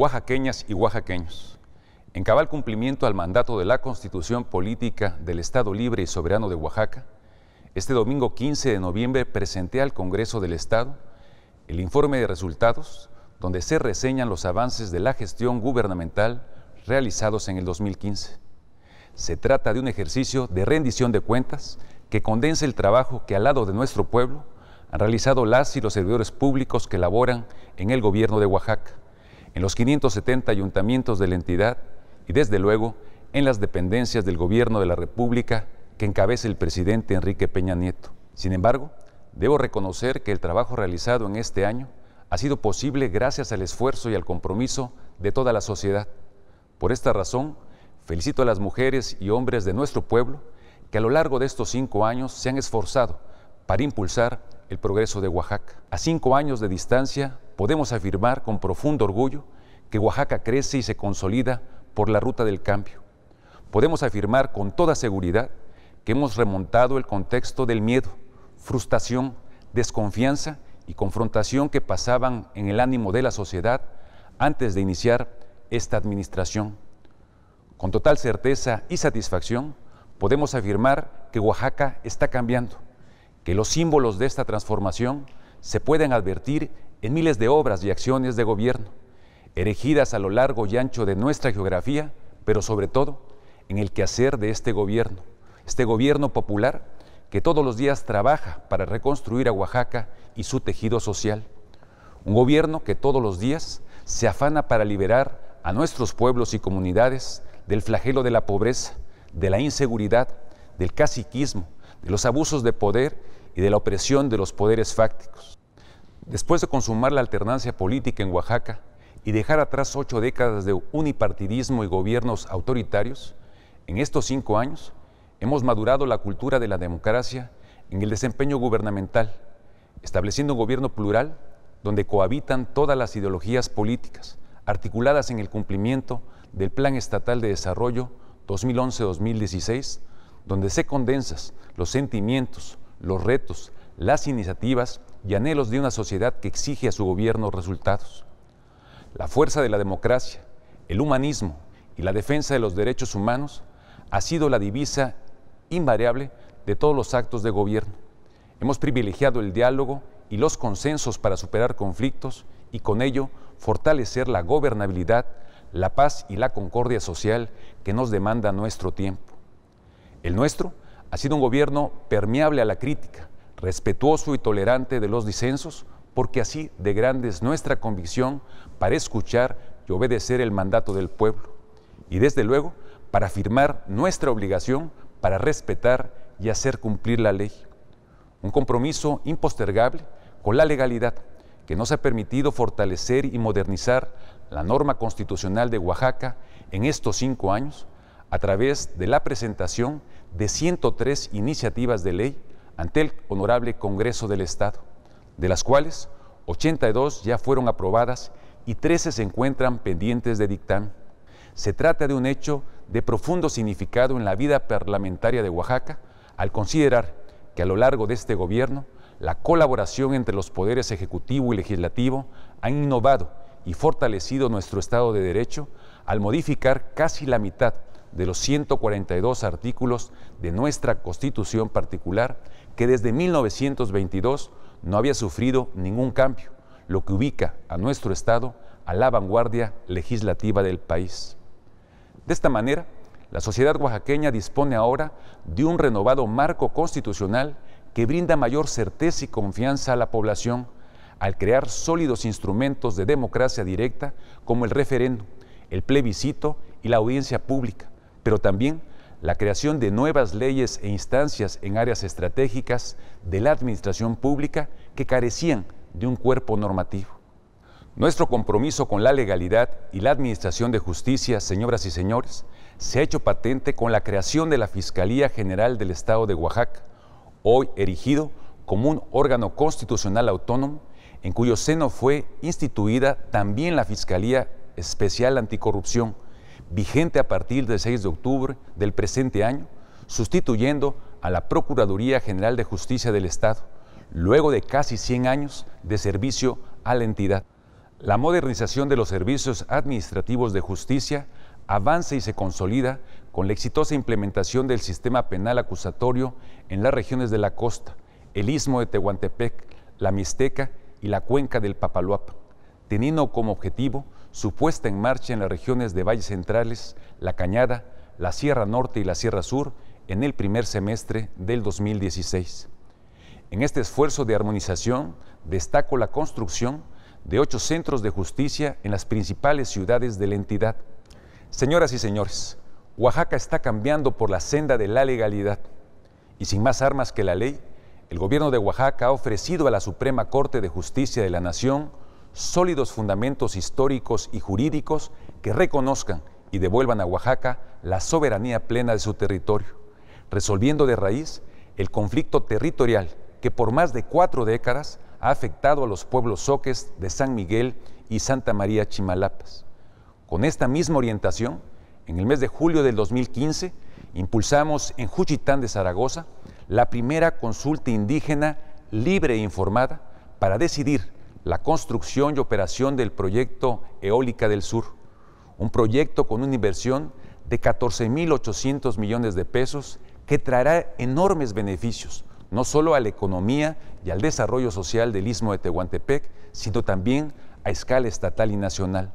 oaxaqueñas y oaxaqueños, en cabal cumplimiento al mandato de la Constitución Política del Estado Libre y Soberano de Oaxaca, este domingo 15 de noviembre presenté al Congreso del Estado el informe de resultados donde se reseñan los avances de la gestión gubernamental realizados en el 2015. Se trata de un ejercicio de rendición de cuentas que condense el trabajo que al lado de nuestro pueblo han realizado las y los servidores públicos que laboran en el gobierno de Oaxaca en los 570 ayuntamientos de la entidad y desde luego en las dependencias del Gobierno de la República que encabeza el presidente Enrique Peña Nieto. Sin embargo, debo reconocer que el trabajo realizado en este año ha sido posible gracias al esfuerzo y al compromiso de toda la sociedad. Por esta razón, felicito a las mujeres y hombres de nuestro pueblo que a lo largo de estos cinco años se han esforzado para impulsar el progreso de Oaxaca. A cinco años de distancia podemos afirmar con profundo orgullo que Oaxaca crece y se consolida por la ruta del cambio. Podemos afirmar con toda seguridad que hemos remontado el contexto del miedo, frustración, desconfianza y confrontación que pasaban en el ánimo de la sociedad antes de iniciar esta administración. Con total certeza y satisfacción podemos afirmar que Oaxaca está cambiando, que los símbolos de esta transformación se pueden advertir en miles de obras y acciones de gobierno, erigidas a lo largo y ancho de nuestra geografía, pero sobre todo en el quehacer de este gobierno, este gobierno popular que todos los días trabaja para reconstruir a Oaxaca y su tejido social. Un gobierno que todos los días se afana para liberar a nuestros pueblos y comunidades del flagelo de la pobreza, de la inseguridad, del caciquismo, de los abusos de poder y de la opresión de los poderes fácticos. Después de consumar la alternancia política en Oaxaca y dejar atrás ocho décadas de unipartidismo y gobiernos autoritarios, en estos cinco años hemos madurado la cultura de la democracia en el desempeño gubernamental, estableciendo un gobierno plural donde cohabitan todas las ideologías políticas, articuladas en el cumplimiento del Plan Estatal de Desarrollo 2011-2016, donde se condensan los sentimientos, los retos, las iniciativas y anhelos de una sociedad que exige a su gobierno resultados. La fuerza de la democracia, el humanismo y la defensa de los derechos humanos ha sido la divisa invariable de todos los actos de gobierno. Hemos privilegiado el diálogo y los consensos para superar conflictos y con ello fortalecer la gobernabilidad, la paz y la concordia social que nos demanda nuestro tiempo. El nuestro ha sido un gobierno permeable a la crítica, respetuoso y tolerante de los disensos, porque así de grande es nuestra convicción para escuchar y obedecer el mandato del pueblo, y desde luego para afirmar nuestra obligación para respetar y hacer cumplir la ley. Un compromiso impostergable con la legalidad que nos ha permitido fortalecer y modernizar la norma constitucional de Oaxaca en estos cinco años a través de la presentación de 103 iniciativas de ley ante el Honorable Congreso del Estado, de las cuales 82 ya fueron aprobadas y 13 se encuentran pendientes de dictamen. Se trata de un hecho de profundo significado en la vida parlamentaria de Oaxaca, al considerar que a lo largo de este gobierno, la colaboración entre los poderes ejecutivo y legislativo ha innovado y fortalecido nuestro Estado de Derecho al modificar casi la mitad de los 142 artículos de nuestra Constitución particular que desde 1922 no había sufrido ningún cambio, lo que ubica a nuestro Estado a la vanguardia legislativa del país. De esta manera, la sociedad oaxaqueña dispone ahora de un renovado marco constitucional que brinda mayor certeza y confianza a la población al crear sólidos instrumentos de democracia directa como el referéndum, el plebiscito y la audiencia pública, pero también la creación de nuevas leyes e instancias en áreas estratégicas de la administración pública que carecían de un cuerpo normativo. Nuestro compromiso con la legalidad y la administración de justicia, señoras y señores, se ha hecho patente con la creación de la Fiscalía General del Estado de Oaxaca, hoy erigido como un órgano constitucional autónomo, en cuyo seno fue instituida también la Fiscalía Especial Anticorrupción, vigente a partir del 6 de octubre del presente año, sustituyendo a la Procuraduría General de Justicia del Estado, luego de casi 100 años de servicio a la entidad. La modernización de los servicios administrativos de justicia avanza y se consolida con la exitosa implementación del sistema penal acusatorio en las regiones de la costa, el istmo de Tehuantepec, la Mixteca y la cuenca del Papaloapan, teniendo como objetivo su puesta en marcha en las regiones de Valles Centrales, La Cañada, la Sierra Norte y la Sierra Sur en el primer semestre del 2016. En este esfuerzo de armonización destaco la construcción de ocho centros de justicia en las principales ciudades de la entidad. Señoras y señores, Oaxaca está cambiando por la senda de la legalidad y sin más armas que la ley, el gobierno de Oaxaca ha ofrecido a la Suprema Corte de Justicia de la Nación sólidos fundamentos históricos y jurídicos que reconozcan y devuelvan a Oaxaca la soberanía plena de su territorio, resolviendo de raíz el conflicto territorial que por más de cuatro décadas ha afectado a los pueblos soques de San Miguel y Santa María Chimalapas. Con esta misma orientación, en el mes de julio del 2015, impulsamos en Juchitán de Zaragoza la primera consulta indígena libre e informada para decidir la construcción y operación del proyecto Eólica del Sur, un proyecto con una inversión de 14.800 millones de pesos que traerá enormes beneficios, no solo a la economía y al desarrollo social del istmo de Tehuantepec, sino también a escala estatal y nacional.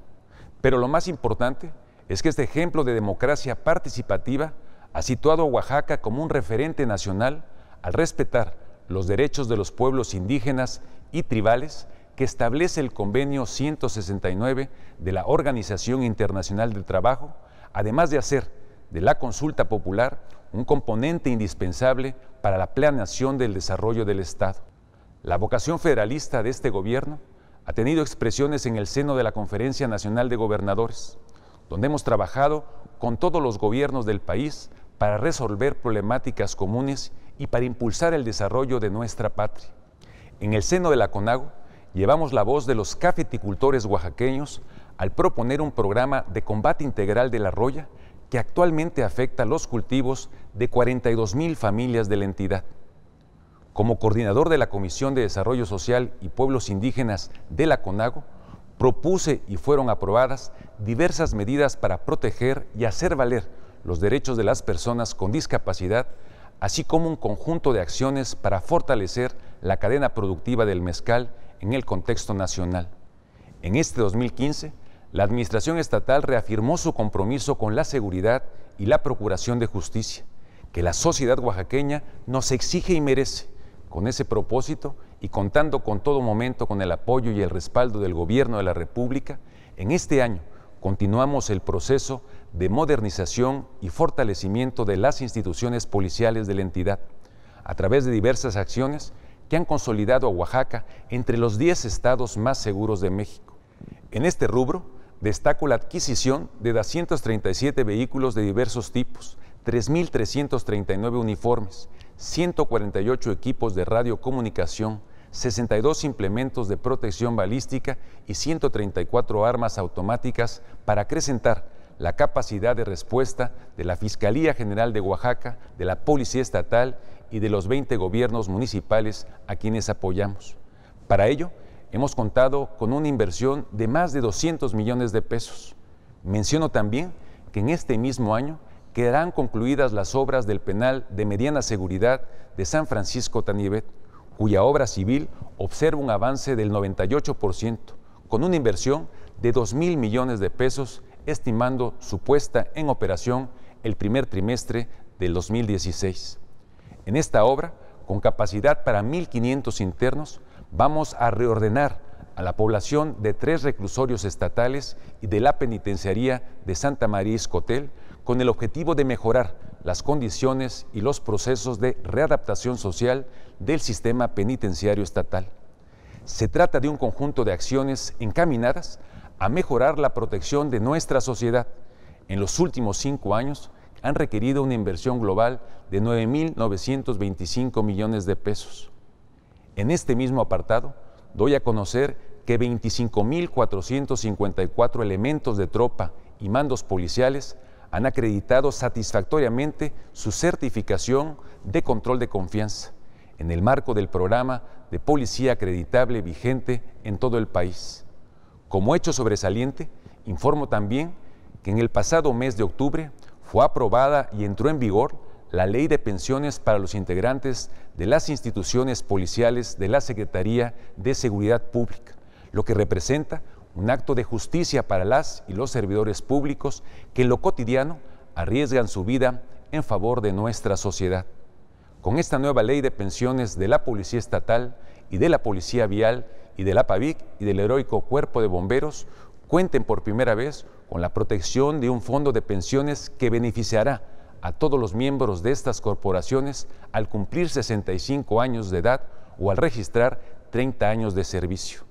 Pero lo más importante es que este ejemplo de democracia participativa ha situado a Oaxaca como un referente nacional al respetar los derechos de los pueblos indígenas y tribales que establece el convenio 169 de la Organización Internacional del Trabajo, además de hacer de la consulta popular un componente indispensable para la planeación del desarrollo del Estado. La vocación federalista de este gobierno ha tenido expresiones en el seno de la Conferencia Nacional de Gobernadores, donde hemos trabajado con todos los gobiernos del país para resolver problemáticas comunes y para impulsar el desarrollo de nuestra patria. En el seno de la CONAGO, llevamos la voz de los cafeticultores oaxaqueños al proponer un programa de combate integral de la roya que actualmente afecta los cultivos de 42 familias de la entidad. Como coordinador de la Comisión de Desarrollo Social y Pueblos Indígenas de la CONAGO, propuse y fueron aprobadas diversas medidas para proteger y hacer valer los derechos de las personas con discapacidad, así como un conjunto de acciones para fortalecer la cadena productiva del mezcal en el contexto nacional. En este 2015, la Administración Estatal reafirmó su compromiso con la seguridad y la procuración de justicia, que la sociedad oaxaqueña nos exige y merece. Con ese propósito y contando con todo momento con el apoyo y el respaldo del Gobierno de la República, en este año continuamos el proceso de modernización y fortalecimiento de las instituciones policiales de la entidad. A través de diversas acciones, que han consolidado a Oaxaca entre los 10 estados más seguros de México. En este rubro, destaco la adquisición de 237 vehículos de diversos tipos, 3.339 uniformes, 148 equipos de radiocomunicación, 62 implementos de protección balística y 134 armas automáticas para acrecentar la capacidad de respuesta de la Fiscalía General de Oaxaca, de la Policía Estatal y de los 20 gobiernos municipales a quienes apoyamos. Para ello, hemos contado con una inversión de más de 200 millones de pesos. Menciono también que en este mismo año quedarán concluidas las obras del penal de mediana seguridad de San Francisco Tanibet, cuya obra civil observa un avance del 98%, con una inversión de 2 mil millones de pesos, estimando su puesta en operación el primer trimestre del 2016. En esta obra, con capacidad para 1.500 internos, vamos a reordenar a la población de tres reclusorios estatales y de la penitenciaría de Santa María Escotel con el objetivo de mejorar las condiciones y los procesos de readaptación social del sistema penitenciario estatal. Se trata de un conjunto de acciones encaminadas a mejorar la protección de nuestra sociedad. En los últimos cinco años han requerido una inversión global de 9.925 millones de pesos. En este mismo apartado, doy a conocer que 25.454 elementos de tropa y mandos policiales han acreditado satisfactoriamente su certificación de control de confianza en el marco del programa de policía acreditable vigente en todo el país. Como hecho sobresaliente, informo también que en el pasado mes de octubre fue aprobada y entró en vigor la ley de pensiones para los integrantes de las instituciones policiales de la Secretaría de Seguridad Pública, lo que representa un acto de justicia para las y los servidores públicos que en lo cotidiano arriesgan su vida en favor de nuestra sociedad. Con esta nueva ley de pensiones de la Policía Estatal y de la Policía Vial y de la PAVIC y del heroico Cuerpo de Bomberos, cuenten por primera vez con la protección de un fondo de pensiones que beneficiará a todos los miembros de estas corporaciones al cumplir 65 años de edad o al registrar 30 años de servicio.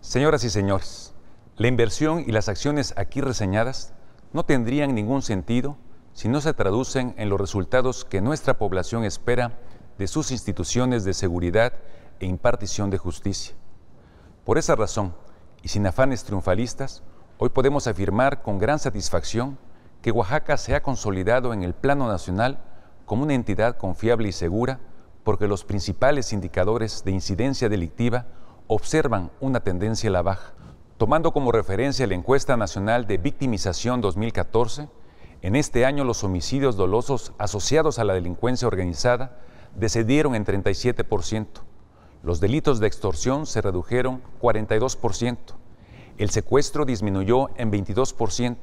Señoras y señores, la inversión y las acciones aquí reseñadas no tendrían ningún sentido si no se traducen en los resultados que nuestra población espera de sus instituciones de seguridad e impartición de justicia. Por esa razón, y sin afanes triunfalistas, Hoy podemos afirmar con gran satisfacción que Oaxaca se ha consolidado en el plano nacional como una entidad confiable y segura porque los principales indicadores de incidencia delictiva observan una tendencia a la baja. Tomando como referencia la encuesta nacional de victimización 2014, en este año los homicidios dolosos asociados a la delincuencia organizada descendieron en 37%, los delitos de extorsión se redujeron 42%, el secuestro disminuyó en 22%,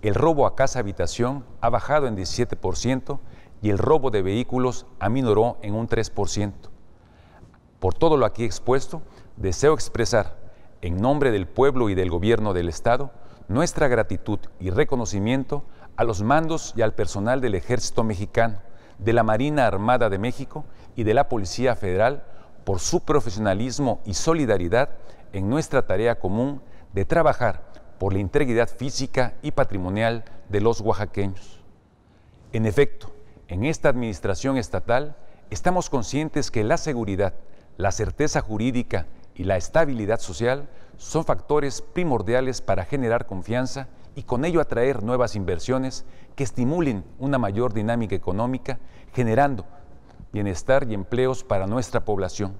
el robo a casa-habitación ha bajado en 17% y el robo de vehículos aminoró en un 3%. Por todo lo aquí expuesto, deseo expresar, en nombre del pueblo y del gobierno del Estado, nuestra gratitud y reconocimiento a los mandos y al personal del Ejército Mexicano, de la Marina Armada de México y de la Policía Federal por su profesionalismo y solidaridad en nuestra tarea común de trabajar por la integridad física y patrimonial de los oaxaqueños. En efecto, en esta administración estatal estamos conscientes que la seguridad, la certeza jurídica y la estabilidad social son factores primordiales para generar confianza y con ello atraer nuevas inversiones que estimulen una mayor dinámica económica, generando bienestar y empleos para nuestra población.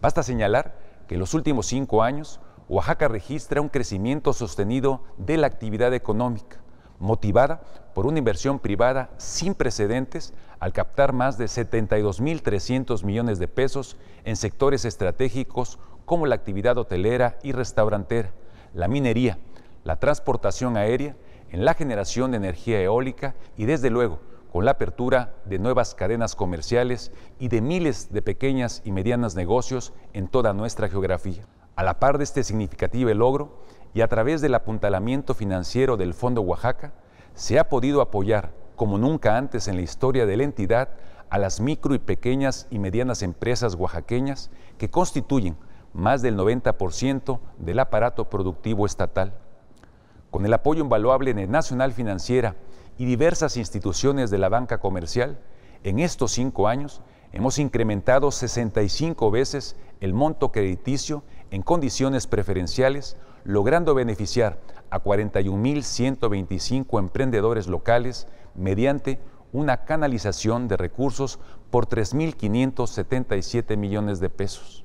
Basta señalar que en los últimos cinco años Oaxaca registra un crecimiento sostenido de la actividad económica, motivada por una inversión privada sin precedentes al captar más de 72.300 millones de pesos en sectores estratégicos como la actividad hotelera y restaurantera, la minería, la transportación aérea, en la generación de energía eólica y desde luego con la apertura de nuevas cadenas comerciales y de miles de pequeñas y medianas negocios en toda nuestra geografía. A la par de este significativo logro y a través del apuntalamiento financiero del Fondo Oaxaca, se ha podido apoyar, como nunca antes en la historia de la entidad, a las micro y pequeñas y medianas empresas oaxaqueñas que constituyen más del 90% del aparato productivo estatal. Con el apoyo invaluable de Nacional Financiera y diversas instituciones de la banca comercial, en estos cinco años hemos incrementado 65 veces el monto crediticio en condiciones preferenciales, logrando beneficiar a 41.125 emprendedores locales mediante una canalización de recursos por 3.577 millones de pesos.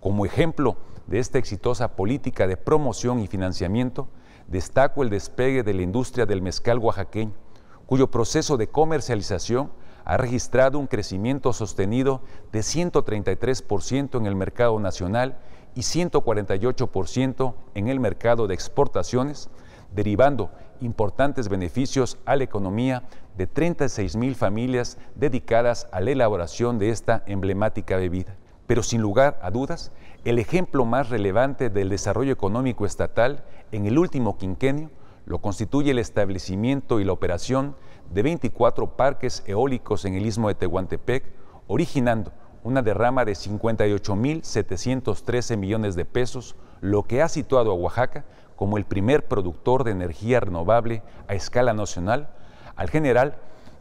Como ejemplo de esta exitosa política de promoción y financiamiento, destaco el despegue de la industria del mezcal oaxaqueño, cuyo proceso de comercialización ha registrado un crecimiento sostenido de 133% en el mercado nacional y 148% en el mercado de exportaciones, derivando importantes beneficios a la economía de 36 mil familias dedicadas a la elaboración de esta emblemática bebida. Pero sin lugar a dudas, el ejemplo más relevante del desarrollo económico estatal en el último quinquenio lo constituye el establecimiento y la operación de 24 parques eólicos en el istmo de Tehuantepec, originando una derrama de 58.713 millones de pesos, lo que ha situado a Oaxaca como el primer productor de energía renovable a escala nacional, al general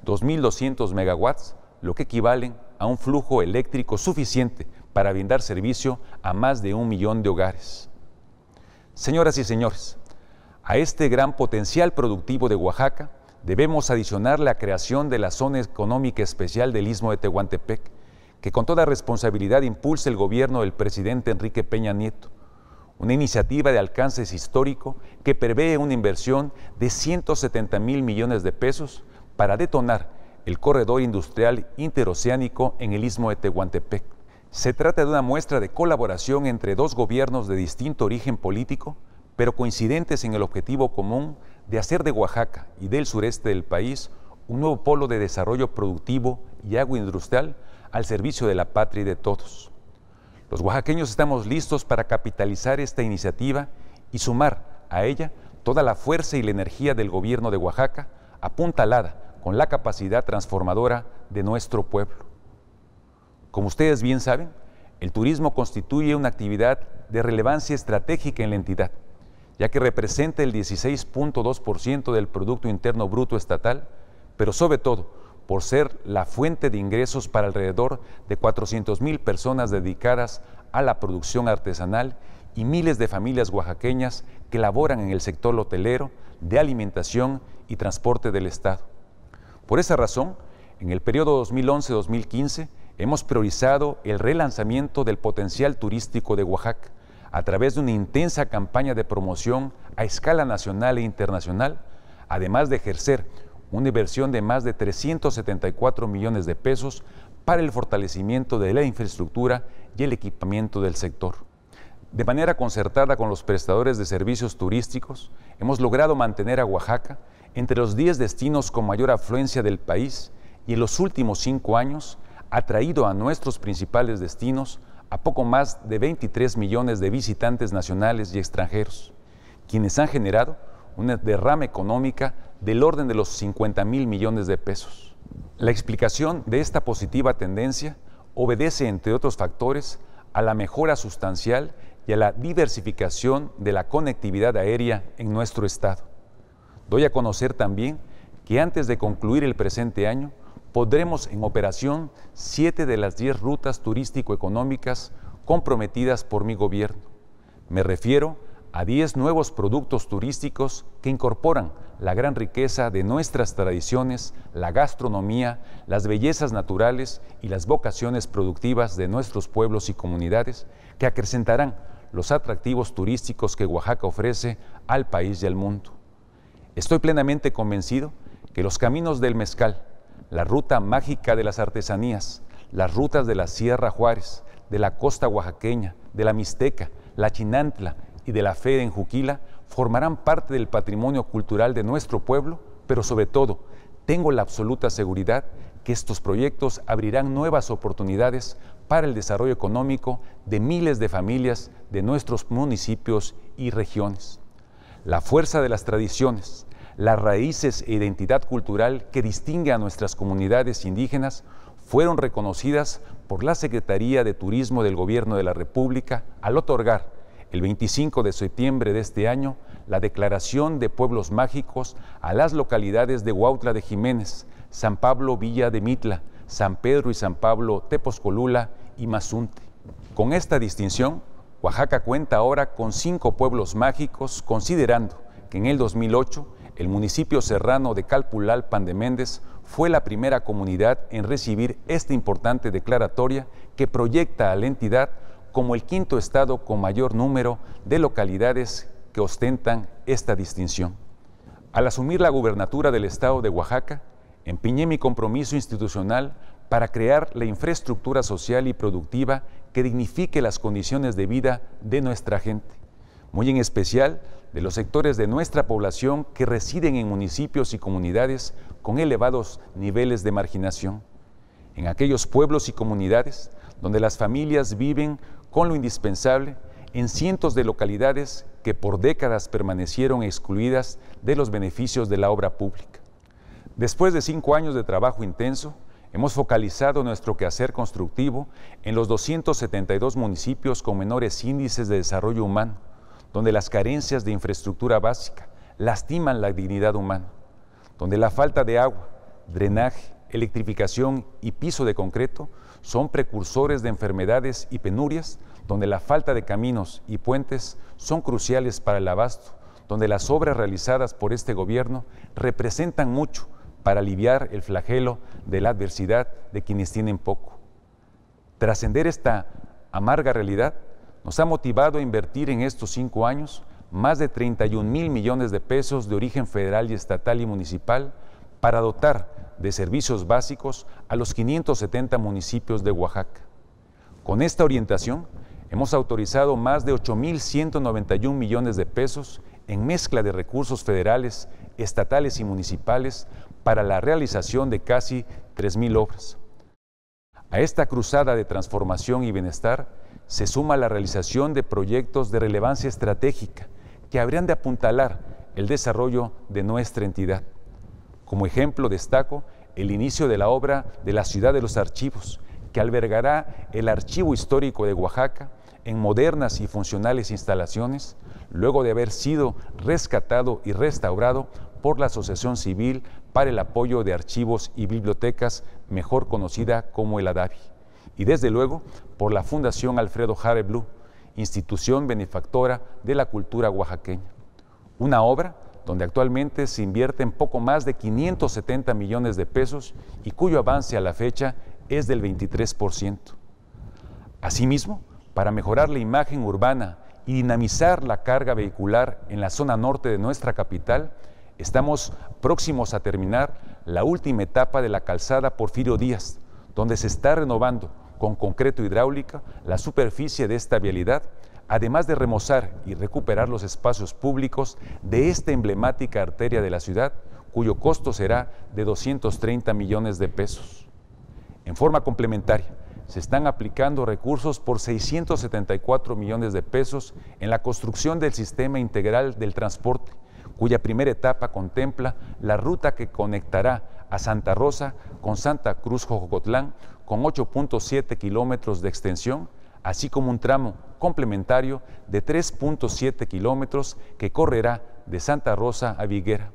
2.200 megawatts, lo que equivalen a un flujo eléctrico suficiente para brindar servicio a más de un millón de hogares. Señoras y señores, a este gran potencial productivo de Oaxaca debemos adicionar la creación de la Zona Económica Especial del Istmo de Tehuantepec, que con toda responsabilidad impulse el gobierno del presidente Enrique Peña Nieto, una iniciativa de alcances histórico que prevé una inversión de 170 mil millones de pesos para detonar el corredor industrial interoceánico en el istmo de Tehuantepec. Se trata de una muestra de colaboración entre dos gobiernos de distinto origen político, pero coincidentes en el objetivo común de hacer de Oaxaca y del sureste del país un nuevo polo de desarrollo productivo y agroindustrial al servicio de la patria y de todos. Los oaxaqueños estamos listos para capitalizar esta iniciativa y sumar a ella toda la fuerza y la energía del gobierno de Oaxaca, apuntalada con la capacidad transformadora de nuestro pueblo. Como ustedes bien saben, el turismo constituye una actividad de relevancia estratégica en la entidad, ya que representa el 16.2% del Producto Interno Bruto Estatal, pero sobre todo por ser la fuente de ingresos para alrededor de 400.000 mil personas dedicadas a la producción artesanal y miles de familias oaxaqueñas que laboran en el sector hotelero, de alimentación y transporte del Estado. Por esa razón, en el periodo 2011-2015 hemos priorizado el relanzamiento del potencial turístico de Oaxaca a través de una intensa campaña de promoción a escala nacional e internacional, además de ejercer una inversión de más de 374 millones de pesos para el fortalecimiento de la infraestructura y el equipamiento del sector. De manera concertada con los prestadores de servicios turísticos, hemos logrado mantener a Oaxaca entre los 10 destinos con mayor afluencia del país y en los últimos cinco años ha traído a nuestros principales destinos a poco más de 23 millones de visitantes nacionales y extranjeros, quienes han generado una derrama económica del orden de los 50 mil millones de pesos. La explicación de esta positiva tendencia obedece, entre otros factores, a la mejora sustancial y a la diversificación de la conectividad aérea en nuestro estado. Doy a conocer también que antes de concluir el presente año podremos en operación siete de las diez rutas turístico-económicas comprometidas por mi gobierno. Me refiero a 10 nuevos productos turísticos que incorporan la gran riqueza de nuestras tradiciones, la gastronomía, las bellezas naturales y las vocaciones productivas de nuestros pueblos y comunidades que acrecentarán los atractivos turísticos que Oaxaca ofrece al país y al mundo. Estoy plenamente convencido que los caminos del mezcal, la ruta mágica de las artesanías, las rutas de la Sierra Juárez, de la costa oaxaqueña, de la Mixteca, la Chinantla y de la fe en Juquila formarán parte del patrimonio cultural de nuestro pueblo, pero sobre todo, tengo la absoluta seguridad que estos proyectos abrirán nuevas oportunidades para el desarrollo económico de miles de familias de nuestros municipios y regiones. La fuerza de las tradiciones, las raíces e identidad cultural que distingue a nuestras comunidades indígenas fueron reconocidas por la Secretaría de Turismo del Gobierno de la República al otorgar el 25 de septiembre de este año, la declaración de pueblos mágicos a las localidades de Huautla de Jiménez, San Pablo Villa de Mitla, San Pedro y San Pablo Teposcolula y Mazunte. Con esta distinción, Oaxaca cuenta ahora con cinco pueblos mágicos, considerando que en el 2008 el municipio serrano de Calpulalpan de Méndez fue la primera comunidad en recibir esta importante declaratoria que proyecta a la entidad como el quinto estado con mayor número de localidades que ostentan esta distinción. Al asumir la gubernatura del estado de Oaxaca, empeñé mi compromiso institucional para crear la infraestructura social y productiva que dignifique las condiciones de vida de nuestra gente, muy en especial de los sectores de nuestra población que residen en municipios y comunidades con elevados niveles de marginación, en aquellos pueblos y comunidades donde las familias viven con lo indispensable en cientos de localidades que por décadas permanecieron excluidas de los beneficios de la obra pública. Después de cinco años de trabajo intenso, hemos focalizado nuestro quehacer constructivo en los 272 municipios con menores índices de desarrollo humano, donde las carencias de infraestructura básica lastiman la dignidad humana, donde la falta de agua, drenaje, electrificación y piso de concreto son precursores de enfermedades y penurias donde la falta de caminos y puentes son cruciales para el abasto, donde las obras realizadas por este gobierno representan mucho para aliviar el flagelo de la adversidad de quienes tienen poco. Trascender esta amarga realidad nos ha motivado a invertir en estos cinco años más de 31 mil millones de pesos de origen federal y estatal y municipal para dotar de servicios básicos a los 570 municipios de Oaxaca. Con esta orientación, Hemos autorizado más de 8.191 millones de pesos en mezcla de recursos federales, estatales y municipales para la realización de casi 3.000 obras. A esta cruzada de transformación y bienestar se suma la realización de proyectos de relevancia estratégica que habrían de apuntalar el desarrollo de nuestra entidad. Como ejemplo destaco el inicio de la obra de la Ciudad de los Archivos, que albergará el Archivo Histórico de Oaxaca, en modernas y funcionales instalaciones, luego de haber sido rescatado y restaurado por la Asociación Civil para el Apoyo de Archivos y Bibliotecas, mejor conocida como el ADABI, y desde luego por la Fundación Alfredo Jareblu, institución benefactora de la cultura oaxaqueña. Una obra donde actualmente se invierten poco más de 570 millones de pesos y cuyo avance a la fecha es del 23%. Asimismo, para mejorar la imagen urbana y dinamizar la carga vehicular en la zona norte de nuestra capital, estamos próximos a terminar la última etapa de la calzada Porfirio Díaz, donde se está renovando con concreto hidráulica la superficie de esta vialidad, además de remozar y recuperar los espacios públicos de esta emblemática arteria de la ciudad, cuyo costo será de 230 millones de pesos. En forma complementaria, se están aplicando recursos por 674 millones de pesos en la construcción del sistema integral del transporte, cuya primera etapa contempla la ruta que conectará a Santa Rosa con Santa Cruz Jojocotlán con 8.7 kilómetros de extensión, así como un tramo complementario de 3.7 kilómetros que correrá de Santa Rosa a Viguera.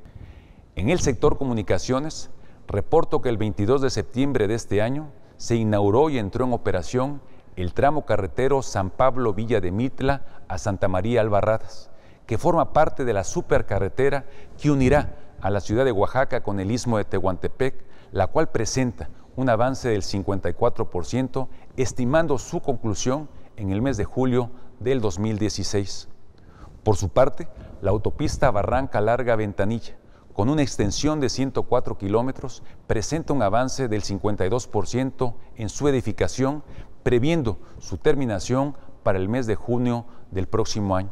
En el sector comunicaciones, reporto que el 22 de septiembre de este año, se inauguró y entró en operación el tramo carretero San Pablo Villa de Mitla a Santa María Albarradas, que forma parte de la supercarretera que unirá a la ciudad de Oaxaca con el istmo de Tehuantepec, la cual presenta un avance del 54%, estimando su conclusión en el mes de julio del 2016. Por su parte, la autopista Barranca Larga Ventanilla con una extensión de 104 kilómetros, presenta un avance del 52% en su edificación, previendo su terminación para el mes de junio del próximo año.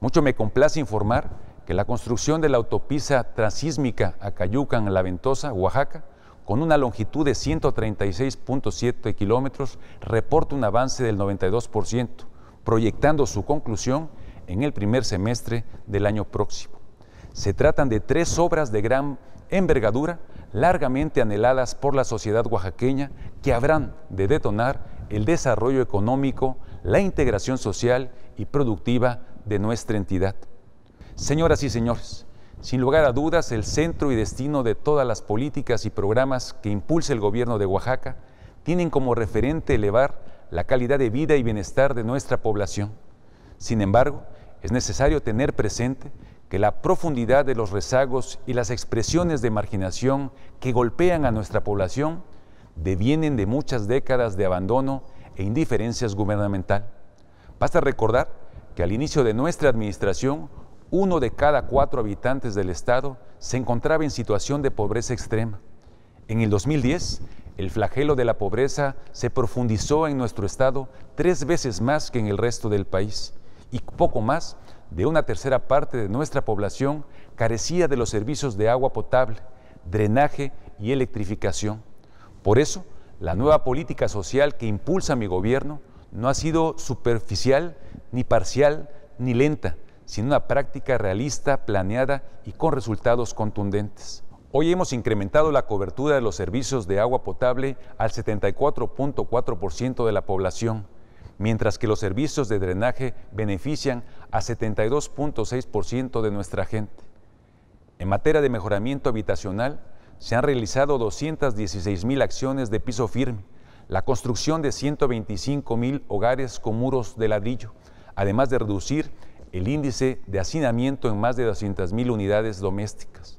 Mucho me complace informar que la construcción de la autopista transísmica Acayucan La Ventosa, Oaxaca, con una longitud de 136.7 kilómetros, reporta un avance del 92%, proyectando su conclusión en el primer semestre del año próximo. Se tratan de tres obras de gran envergadura, largamente anheladas por la sociedad oaxaqueña, que habrán de detonar el desarrollo económico, la integración social y productiva de nuestra entidad. Señoras y señores, sin lugar a dudas, el centro y destino de todas las políticas y programas que impulsa el gobierno de Oaxaca tienen como referente elevar la calidad de vida y bienestar de nuestra población. Sin embargo, es necesario tener presente que la profundidad de los rezagos y las expresiones de marginación que golpean a nuestra población devienen de muchas décadas de abandono e indiferencias gubernamental. Basta recordar que al inicio de nuestra administración, uno de cada cuatro habitantes del Estado se encontraba en situación de pobreza extrema. En el 2010, el flagelo de la pobreza se profundizó en nuestro Estado tres veces más que en el resto del país y poco más de una tercera parte de nuestra población carecía de los servicios de agua potable, drenaje y electrificación. Por eso, la nueva política social que impulsa mi gobierno no ha sido superficial, ni parcial, ni lenta, sino una práctica realista, planeada y con resultados contundentes. Hoy hemos incrementado la cobertura de los servicios de agua potable al 74.4% de la población mientras que los servicios de drenaje benefician a 72.6% de nuestra gente. En materia de mejoramiento habitacional, se han realizado 216.000 acciones de piso firme, la construcción de 125.000 hogares con muros de ladrillo, además de reducir el índice de hacinamiento en más de 200.000 unidades domésticas.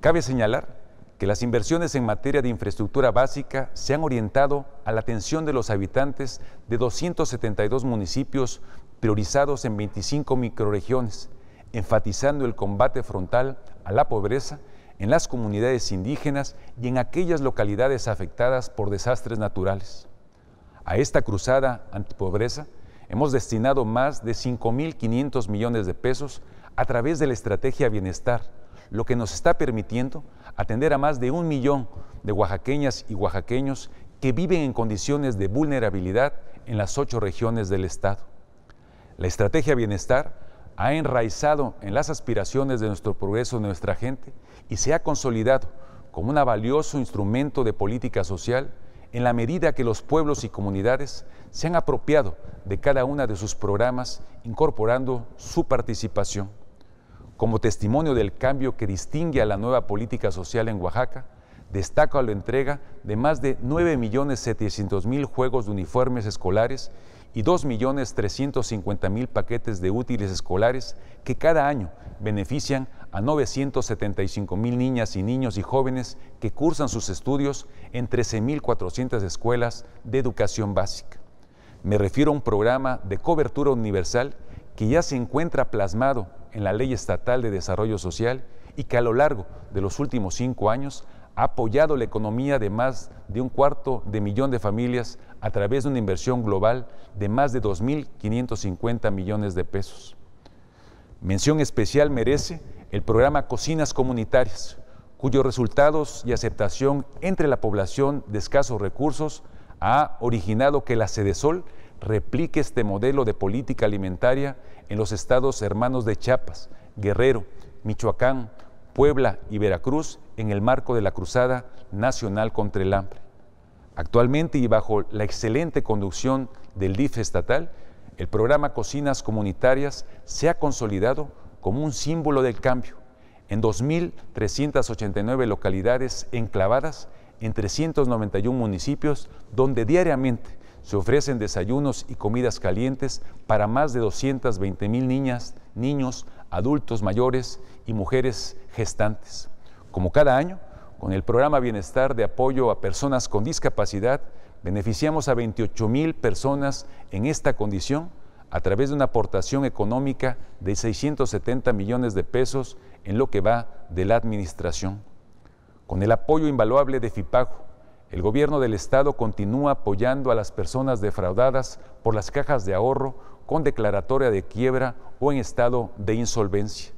Cabe señalar que las inversiones en materia de infraestructura básica se han orientado a la atención de los habitantes de 272 municipios priorizados en 25 microregiones, enfatizando el combate frontal a la pobreza en las comunidades indígenas y en aquellas localidades afectadas por desastres naturales. A esta cruzada antipobreza hemos destinado más de 5.500 millones de pesos a través de la estrategia Bienestar, lo que nos está permitiendo atender a más de un millón de oaxaqueñas y oaxaqueños que viven en condiciones de vulnerabilidad en las ocho regiones del Estado. La estrategia Bienestar ha enraizado en las aspiraciones de nuestro progreso de nuestra gente y se ha consolidado como un valioso instrumento de política social en la medida que los pueblos y comunidades se han apropiado de cada una de sus programas incorporando su participación. Como testimonio del cambio que distingue a la nueva política social en Oaxaca, destaco la entrega de más de 9.700.000 juegos de uniformes escolares y 2.350.000 paquetes de útiles escolares que cada año benefician a 975.000 niñas y niños y jóvenes que cursan sus estudios en 13.400 escuelas de educación básica. Me refiero a un programa de cobertura universal que ya se encuentra plasmado en la Ley Estatal de Desarrollo Social y que a lo largo de los últimos cinco años ha apoyado la economía de más de un cuarto de millón de familias a través de una inversión global de más de 2.550 millones de pesos. Mención especial merece el programa Cocinas Comunitarias, cuyos resultados y aceptación entre la población de escasos recursos ha originado que la sol replique este modelo de política alimentaria en los estados hermanos de Chiapas, Guerrero, Michoacán, Puebla y Veracruz en el marco de la Cruzada Nacional contra el Hambre. Actualmente y bajo la excelente conducción del DIF estatal, el programa Cocinas Comunitarias se ha consolidado como un símbolo del cambio en 2.389 localidades enclavadas en 391 municipios donde diariamente se ofrecen desayunos y comidas calientes para más de 220 mil niñas, niños, adultos mayores y mujeres gestantes. Como cada año, con el programa Bienestar de Apoyo a Personas con Discapacidad, beneficiamos a 28 mil personas en esta condición a través de una aportación económica de 670 millones de pesos en lo que va de la administración. Con el apoyo invaluable de FIPAGO, el gobierno del Estado continúa apoyando a las personas defraudadas por las cajas de ahorro con declaratoria de quiebra o en estado de insolvencia.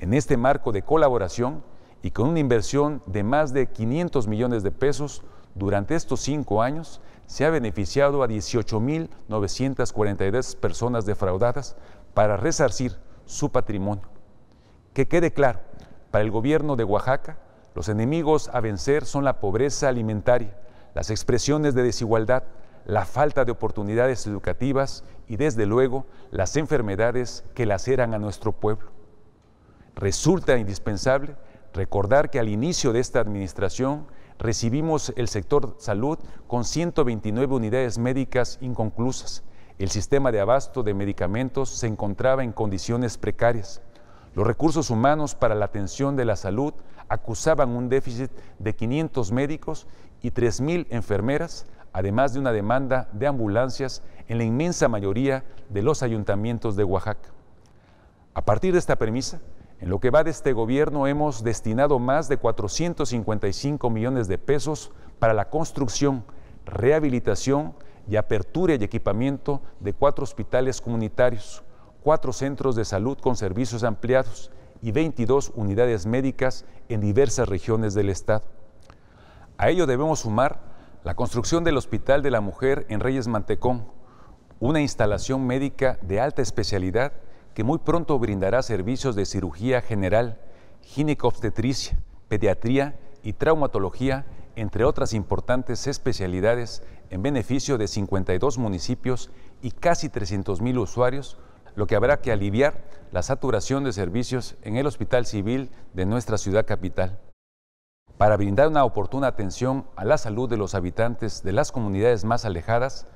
En este marco de colaboración y con una inversión de más de 500 millones de pesos durante estos cinco años, se ha beneficiado a 18.942 personas defraudadas para resarcir su patrimonio. Que quede claro, para el gobierno de Oaxaca, los enemigos a vencer son la pobreza alimentaria, las expresiones de desigualdad, la falta de oportunidades educativas y desde luego las enfermedades que laceran a nuestro pueblo. Resulta indispensable recordar que al inicio de esta administración recibimos el sector salud con 129 unidades médicas inconclusas. El sistema de abasto de medicamentos se encontraba en condiciones precarias. Los recursos humanos para la atención de la salud acusaban un déficit de 500 médicos y 3.000 enfermeras, además de una demanda de ambulancias en la inmensa mayoría de los ayuntamientos de Oaxaca. A partir de esta premisa, en lo que va de este gobierno hemos destinado más de 455 millones de pesos para la construcción, rehabilitación y apertura y equipamiento de cuatro hospitales comunitarios, cuatro centros de salud con servicios ampliados y 22 unidades médicas en diversas regiones del Estado. A ello debemos sumar la construcción del Hospital de la Mujer en Reyes Mantecón, una instalación médica de alta especialidad que muy pronto brindará servicios de cirugía general, gineco-obstetricia, pediatría y traumatología, entre otras importantes especialidades en beneficio de 52 municipios y casi 300.000 usuarios lo que habrá que aliviar la saturación de servicios en el Hospital Civil de nuestra ciudad capital. Para brindar una oportuna atención a la salud de los habitantes de las comunidades más alejadas,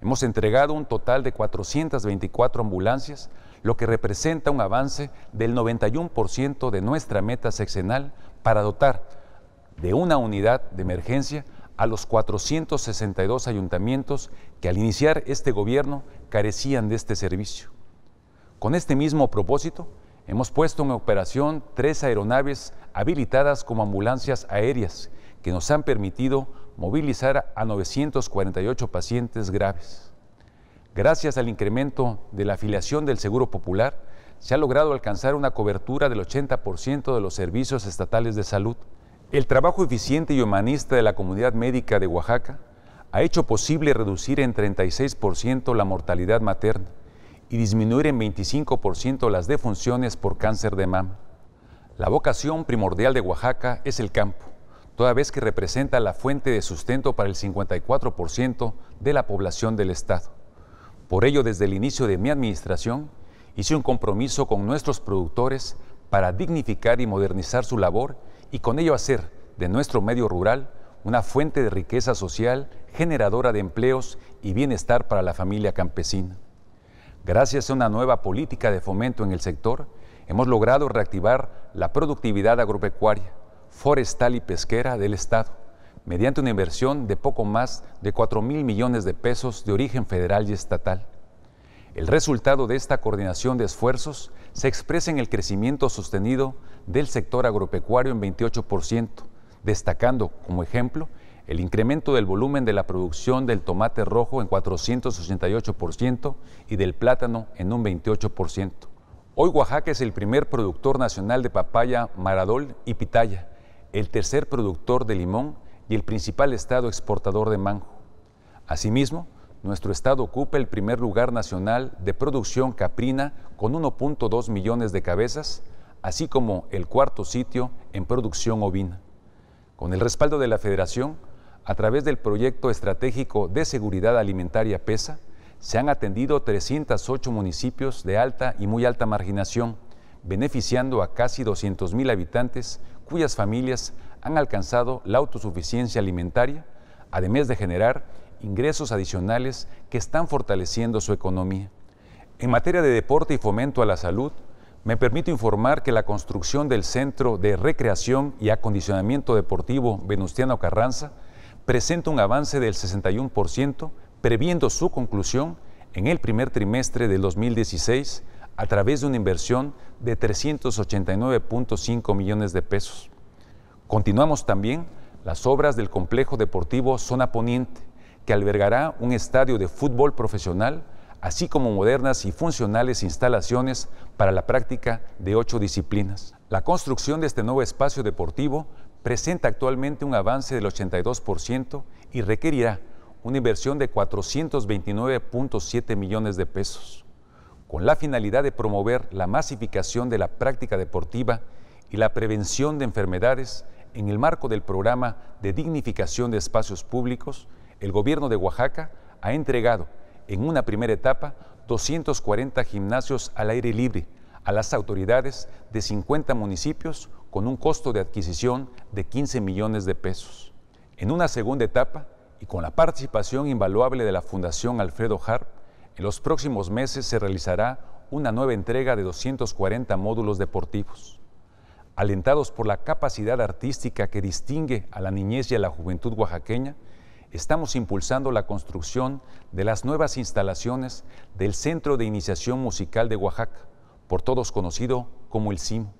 hemos entregado un total de 424 ambulancias, lo que representa un avance del 91% de nuestra meta sexenal para dotar de una unidad de emergencia a los 462 ayuntamientos que al iniciar este gobierno carecían de este servicio. Con este mismo propósito, hemos puesto en operación tres aeronaves habilitadas como ambulancias aéreas que nos han permitido movilizar a 948 pacientes graves. Gracias al incremento de la afiliación del Seguro Popular, se ha logrado alcanzar una cobertura del 80% de los servicios estatales de salud. El trabajo eficiente y humanista de la comunidad médica de Oaxaca ha hecho posible reducir en 36% la mortalidad materna y disminuir en 25% las defunciones por cáncer de mama. La vocación primordial de Oaxaca es el campo, toda vez que representa la fuente de sustento para el 54% de la población del Estado. Por ello, desde el inicio de mi administración, hice un compromiso con nuestros productores para dignificar y modernizar su labor y con ello hacer de nuestro medio rural una fuente de riqueza social, generadora de empleos y bienestar para la familia campesina. Gracias a una nueva política de fomento en el sector, hemos logrado reactivar la productividad agropecuaria, forestal y pesquera del Estado, mediante una inversión de poco más de 4 mil millones de pesos de origen federal y estatal. El resultado de esta coordinación de esfuerzos se expresa en el crecimiento sostenido del sector agropecuario en 28%, destacando como ejemplo el incremento del volumen de la producción del tomate rojo en 488% y del plátano en un 28%. Hoy Oaxaca es el primer productor nacional de papaya, maradol y pitaya, el tercer productor de limón y el principal estado exportador de mango. Asimismo, nuestro estado ocupa el primer lugar nacional de producción caprina con 1.2 millones de cabezas, así como el cuarto sitio en producción ovina. Con el respaldo de la Federación, a través del proyecto estratégico de seguridad alimentaria PESA, se han atendido 308 municipios de alta y muy alta marginación, beneficiando a casi 200.000 habitantes cuyas familias han alcanzado la autosuficiencia alimentaria, además de generar ingresos adicionales que están fortaleciendo su economía. En materia de deporte y fomento a la salud, me permito informar que la construcción del Centro de Recreación y Acondicionamiento Deportivo Venustiano Carranza presenta un avance del 61%, previendo su conclusión en el primer trimestre del 2016 a través de una inversión de 389.5 millones de pesos. Continuamos también las obras del complejo deportivo Zona Poniente, que albergará un estadio de fútbol profesional, así como modernas y funcionales instalaciones para la práctica de ocho disciplinas. La construcción de este nuevo espacio deportivo presenta actualmente un avance del 82% y requerirá una inversión de 429.7 millones de pesos, con la finalidad de promover la masificación de la práctica deportiva y la prevención de enfermedades en el marco del programa de dignificación de espacios públicos, el gobierno de Oaxaca ha entregado en una primera etapa 240 gimnasios al aire libre a las autoridades de 50 municipios con un costo de adquisición de 15 millones de pesos. En una segunda etapa, y con la participación invaluable de la Fundación Alfredo Harp, en los próximos meses se realizará una nueva entrega de 240 módulos deportivos. Alentados por la capacidad artística que distingue a la niñez y a la juventud oaxaqueña, estamos impulsando la construcción de las nuevas instalaciones del Centro de Iniciación Musical de Oaxaca, por todos conocido como el CIMO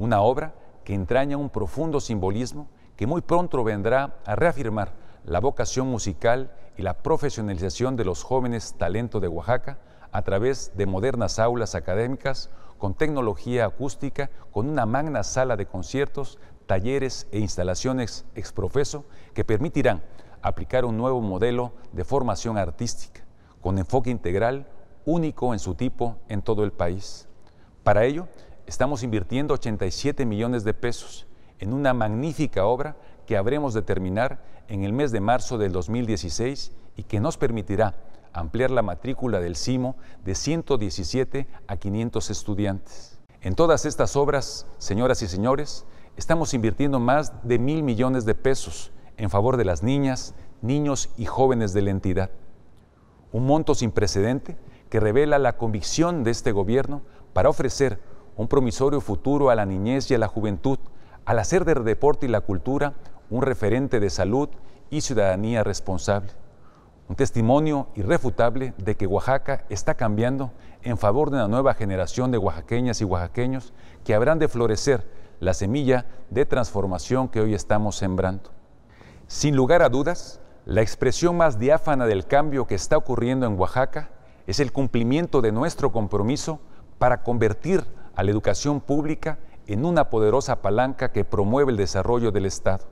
una obra que entraña un profundo simbolismo que muy pronto vendrá a reafirmar la vocación musical y la profesionalización de los jóvenes talento de Oaxaca a través de modernas aulas académicas con tecnología acústica, con una magna sala de conciertos, talleres e instalaciones exprofeso que permitirán aplicar un nuevo modelo de formación artística con enfoque integral único en su tipo en todo el país. Para ello, estamos invirtiendo 87 millones de pesos en una magnífica obra que habremos de terminar en el mes de marzo del 2016 y que nos permitirá ampliar la matrícula del CIMO de 117 a 500 estudiantes. En todas estas obras, señoras y señores, estamos invirtiendo más de mil millones de pesos en favor de las niñas, niños y jóvenes de la entidad. Un monto sin precedente que revela la convicción de este gobierno para ofrecer un promisorio futuro a la niñez y a la juventud al hacer del deporte y la cultura un referente de salud y ciudadanía responsable. Un testimonio irrefutable de que Oaxaca está cambiando en favor de una nueva generación de oaxaqueñas y oaxaqueños que habrán de florecer la semilla de transformación que hoy estamos sembrando. Sin lugar a dudas, la expresión más diáfana del cambio que está ocurriendo en Oaxaca es el cumplimiento de nuestro compromiso para convertir a la educación pública en una poderosa palanca que promueve el desarrollo del Estado.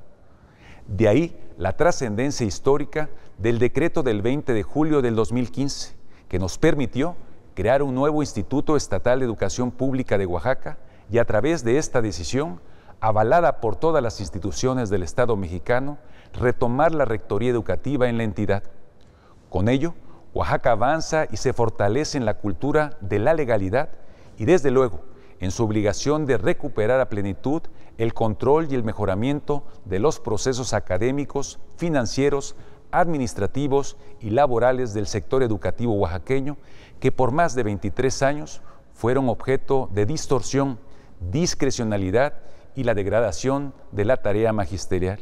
De ahí la trascendencia histórica del decreto del 20 de julio del 2015, que nos permitió crear un nuevo Instituto Estatal de Educación Pública de Oaxaca y a través de esta decisión, avalada por todas las instituciones del Estado mexicano, retomar la rectoría educativa en la entidad. Con ello, Oaxaca avanza y se fortalece en la cultura de la legalidad y desde luego en su obligación de recuperar a plenitud el control y el mejoramiento de los procesos académicos, financieros, administrativos y laborales del sector educativo oaxaqueño, que por más de 23 años fueron objeto de distorsión, discrecionalidad y la degradación de la tarea magisterial.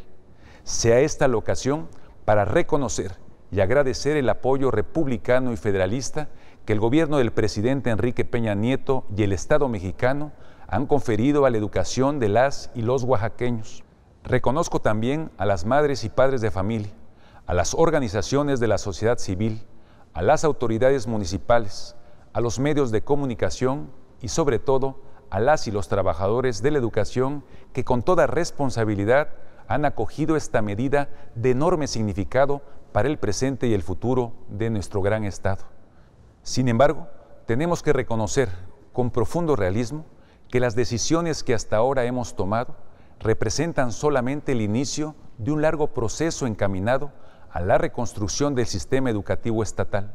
Sea esta la ocasión para reconocer y agradecer el apoyo republicano y federalista que el gobierno del presidente Enrique Peña Nieto y el Estado mexicano han conferido a la educación de las y los oaxaqueños. Reconozco también a las madres y padres de familia, a las organizaciones de la sociedad civil, a las autoridades municipales, a los medios de comunicación y sobre todo a las y los trabajadores de la educación que con toda responsabilidad han acogido esta medida de enorme significado para el presente y el futuro de nuestro gran Estado. Sin embargo, tenemos que reconocer con profundo realismo que las decisiones que hasta ahora hemos tomado representan solamente el inicio de un largo proceso encaminado a la reconstrucción del sistema educativo estatal.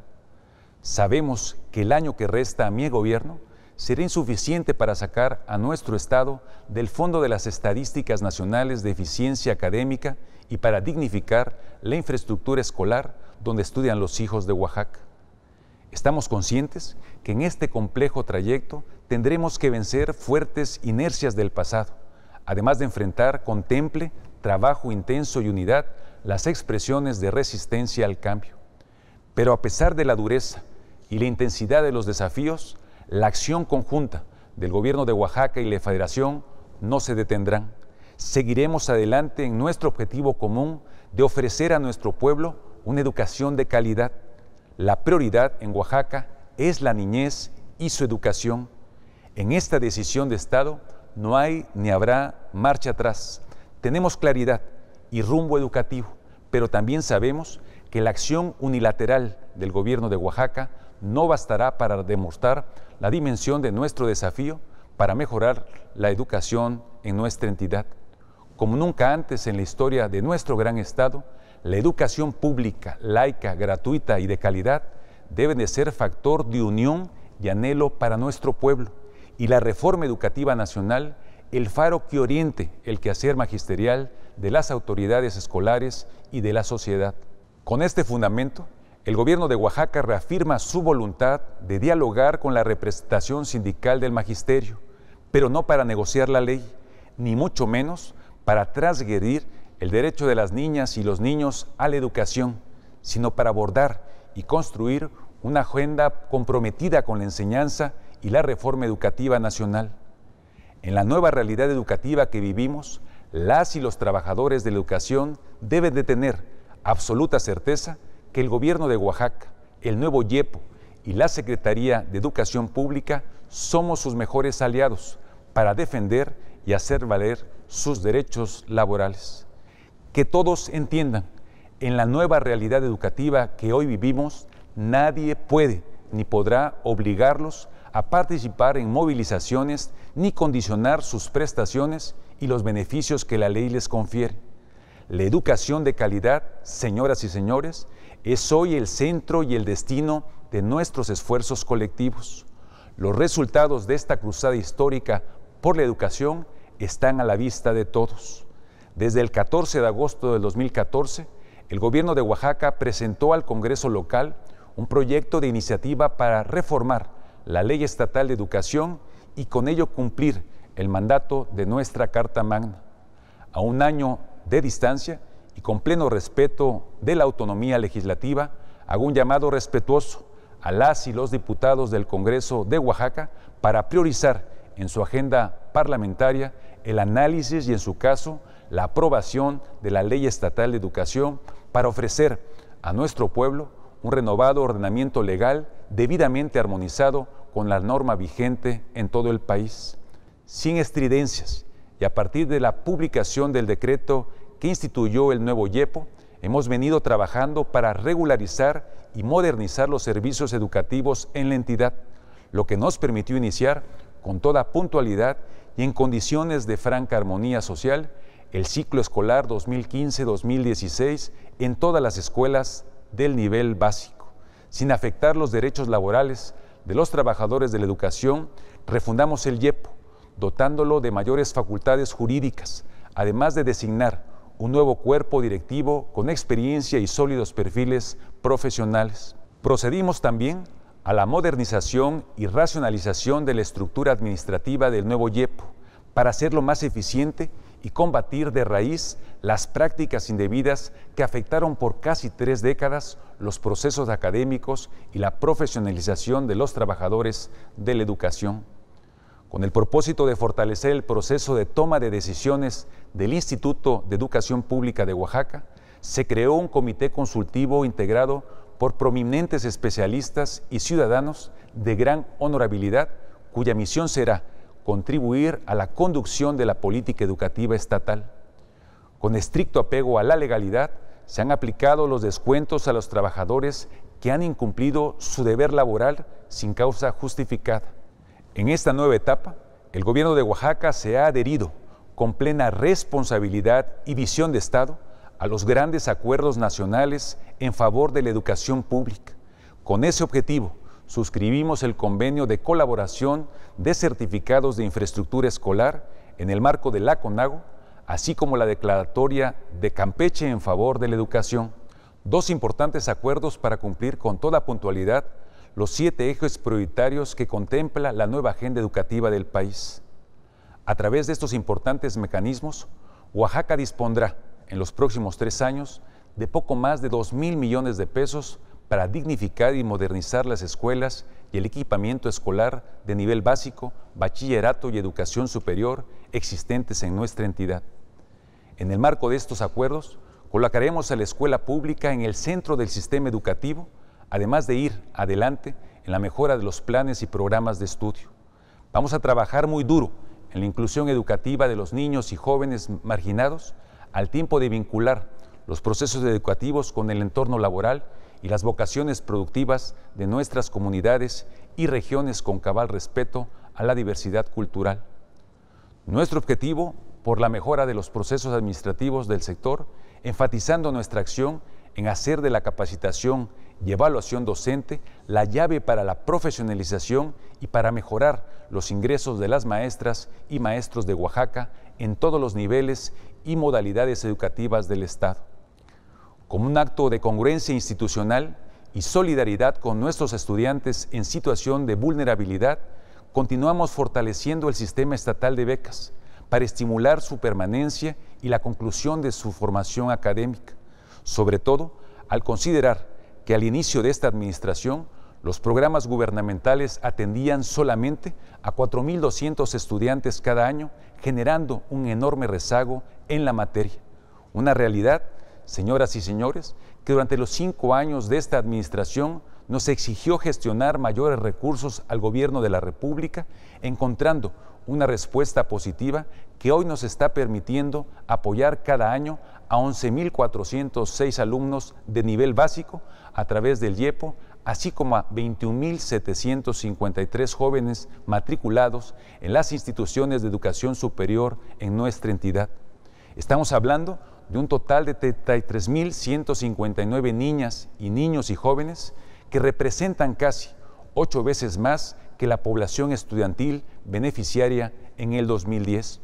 Sabemos que el año que resta a mi gobierno será insuficiente para sacar a nuestro Estado del fondo de las estadísticas nacionales de eficiencia académica y para dignificar la infraestructura escolar donde estudian los hijos de Oaxaca. Estamos conscientes que en este complejo trayecto tendremos que vencer fuertes inercias del pasado, además de enfrentar con temple, trabajo intenso y unidad las expresiones de resistencia al cambio. Pero a pesar de la dureza y la intensidad de los desafíos, la acción conjunta del gobierno de Oaxaca y la Federación no se detendrán. Seguiremos adelante en nuestro objetivo común de ofrecer a nuestro pueblo una educación de calidad la prioridad en Oaxaca es la niñez y su educación. En esta decisión de Estado no hay ni habrá marcha atrás. Tenemos claridad y rumbo educativo, pero también sabemos que la acción unilateral del gobierno de Oaxaca no bastará para demostrar la dimensión de nuestro desafío para mejorar la educación en nuestra entidad. Como nunca antes en la historia de nuestro gran Estado, la educación pública, laica, gratuita y de calidad deben de ser factor de unión y anhelo para nuestro pueblo y la reforma educativa nacional el faro que oriente el quehacer magisterial de las autoridades escolares y de la sociedad. Con este fundamento, el gobierno de Oaxaca reafirma su voluntad de dialogar con la representación sindical del magisterio, pero no para negociar la ley, ni mucho menos para transgredir el derecho de las niñas y los niños a la educación, sino para abordar y construir una agenda comprometida con la enseñanza y la reforma educativa nacional. En la nueva realidad educativa que vivimos, las y los trabajadores de la educación deben de tener absoluta certeza que el gobierno de Oaxaca, el nuevo YEPO y la Secretaría de Educación Pública somos sus mejores aliados para defender y hacer valer sus derechos laborales que todos entiendan, en la nueva realidad educativa que hoy vivimos, nadie puede ni podrá obligarlos a participar en movilizaciones ni condicionar sus prestaciones y los beneficios que la ley les confiere. La educación de calidad, señoras y señores, es hoy el centro y el destino de nuestros esfuerzos colectivos. Los resultados de esta cruzada histórica por la educación están a la vista de todos. Desde el 14 de agosto del 2014, el gobierno de Oaxaca presentó al Congreso local un proyecto de iniciativa para reformar la Ley Estatal de Educación y con ello cumplir el mandato de nuestra Carta Magna. A un año de distancia y con pleno respeto de la autonomía legislativa, hago un llamado respetuoso a las y los diputados del Congreso de Oaxaca para priorizar en su agenda parlamentaria el análisis y, en su caso, la aprobación de la Ley Estatal de Educación para ofrecer a nuestro pueblo un renovado ordenamiento legal debidamente armonizado con la norma vigente en todo el país, sin estridencias, y a partir de la publicación del decreto que instituyó el nuevo YEPO, hemos venido trabajando para regularizar y modernizar los servicios educativos en la entidad, lo que nos permitió iniciar con toda puntualidad y en condiciones de franca armonía social el ciclo escolar 2015-2016 en todas las escuelas del nivel básico, sin afectar los derechos laborales de los trabajadores de la educación, refundamos el IEPO, dotándolo de mayores facultades jurídicas, además de designar un nuevo cuerpo directivo con experiencia y sólidos perfiles profesionales. Procedimos también a la modernización y racionalización de la estructura administrativa del nuevo IEPO para hacerlo más eficiente y combatir de raíz las prácticas indebidas que afectaron por casi tres décadas los procesos académicos y la profesionalización de los trabajadores de la educación. Con el propósito de fortalecer el proceso de toma de decisiones del Instituto de Educación Pública de Oaxaca, se creó un comité consultivo integrado por prominentes especialistas y ciudadanos de gran honorabilidad, cuya misión será contribuir a la conducción de la política educativa estatal. Con estricto apego a la legalidad, se han aplicado los descuentos a los trabajadores que han incumplido su deber laboral sin causa justificada. En esta nueva etapa, el gobierno de Oaxaca se ha adherido con plena responsabilidad y visión de Estado a los grandes acuerdos nacionales en favor de la educación pública. Con ese objetivo, suscribimos el convenio de colaboración de certificados de infraestructura escolar en el marco de la CONAGO, así como la declaratoria de Campeche en favor de la educación, dos importantes acuerdos para cumplir con toda puntualidad los siete ejes prioritarios que contempla la nueva agenda educativa del país. A través de estos importantes mecanismos, Oaxaca dispondrá en los próximos tres años de poco más de 2 mil millones de pesos para dignificar y modernizar las escuelas y el equipamiento escolar de nivel básico, bachillerato y educación superior existentes en nuestra entidad. En el marco de estos acuerdos, colocaremos a la escuela pública en el centro del sistema educativo, además de ir adelante en la mejora de los planes y programas de estudio. Vamos a trabajar muy duro en la inclusión educativa de los niños y jóvenes marginados, al tiempo de vincular los procesos educativos con el entorno laboral y las vocaciones productivas de nuestras comunidades y regiones con cabal respeto a la diversidad cultural. Nuestro objetivo, por la mejora de los procesos administrativos del sector, enfatizando nuestra acción en hacer de la capacitación y evaluación docente la llave para la profesionalización y para mejorar los ingresos de las maestras y maestros de Oaxaca en todos los niveles y modalidades educativas del Estado como un acto de congruencia institucional y solidaridad con nuestros estudiantes en situación de vulnerabilidad, continuamos fortaleciendo el sistema estatal de becas para estimular su permanencia y la conclusión de su formación académica, sobre todo al considerar que al inicio de esta administración los programas gubernamentales atendían solamente a 4.200 estudiantes cada año, generando un enorme rezago en la materia, una realidad Señoras y señores, que durante los cinco años de esta administración nos exigió gestionar mayores recursos al gobierno de la República, encontrando una respuesta positiva que hoy nos está permitiendo apoyar cada año a 11.406 alumnos de nivel básico a través del IEPO, así como a 21.753 jóvenes matriculados en las instituciones de educación superior en nuestra entidad. Estamos hablando de un total de 33.159 niñas y niños y jóvenes que representan casi ocho veces más que la población estudiantil beneficiaria en el 2010.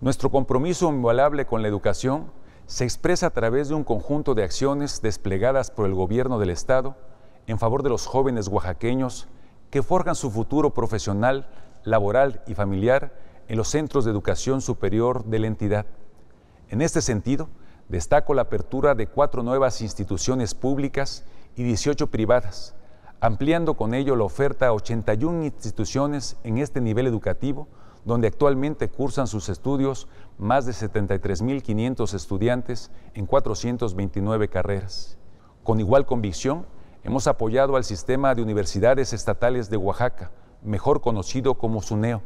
Nuestro compromiso invaluable con la educación se expresa a través de un conjunto de acciones desplegadas por el gobierno del Estado en favor de los jóvenes oaxaqueños que forjan su futuro profesional, laboral y familiar en los centros de educación superior de la entidad. En este sentido, destaco la apertura de cuatro nuevas instituciones públicas y 18 privadas, ampliando con ello la oferta a 81 instituciones en este nivel educativo, donde actualmente cursan sus estudios más de 73.500 estudiantes en 429 carreras. Con igual convicción, hemos apoyado al sistema de universidades estatales de Oaxaca, mejor conocido como SUNEO,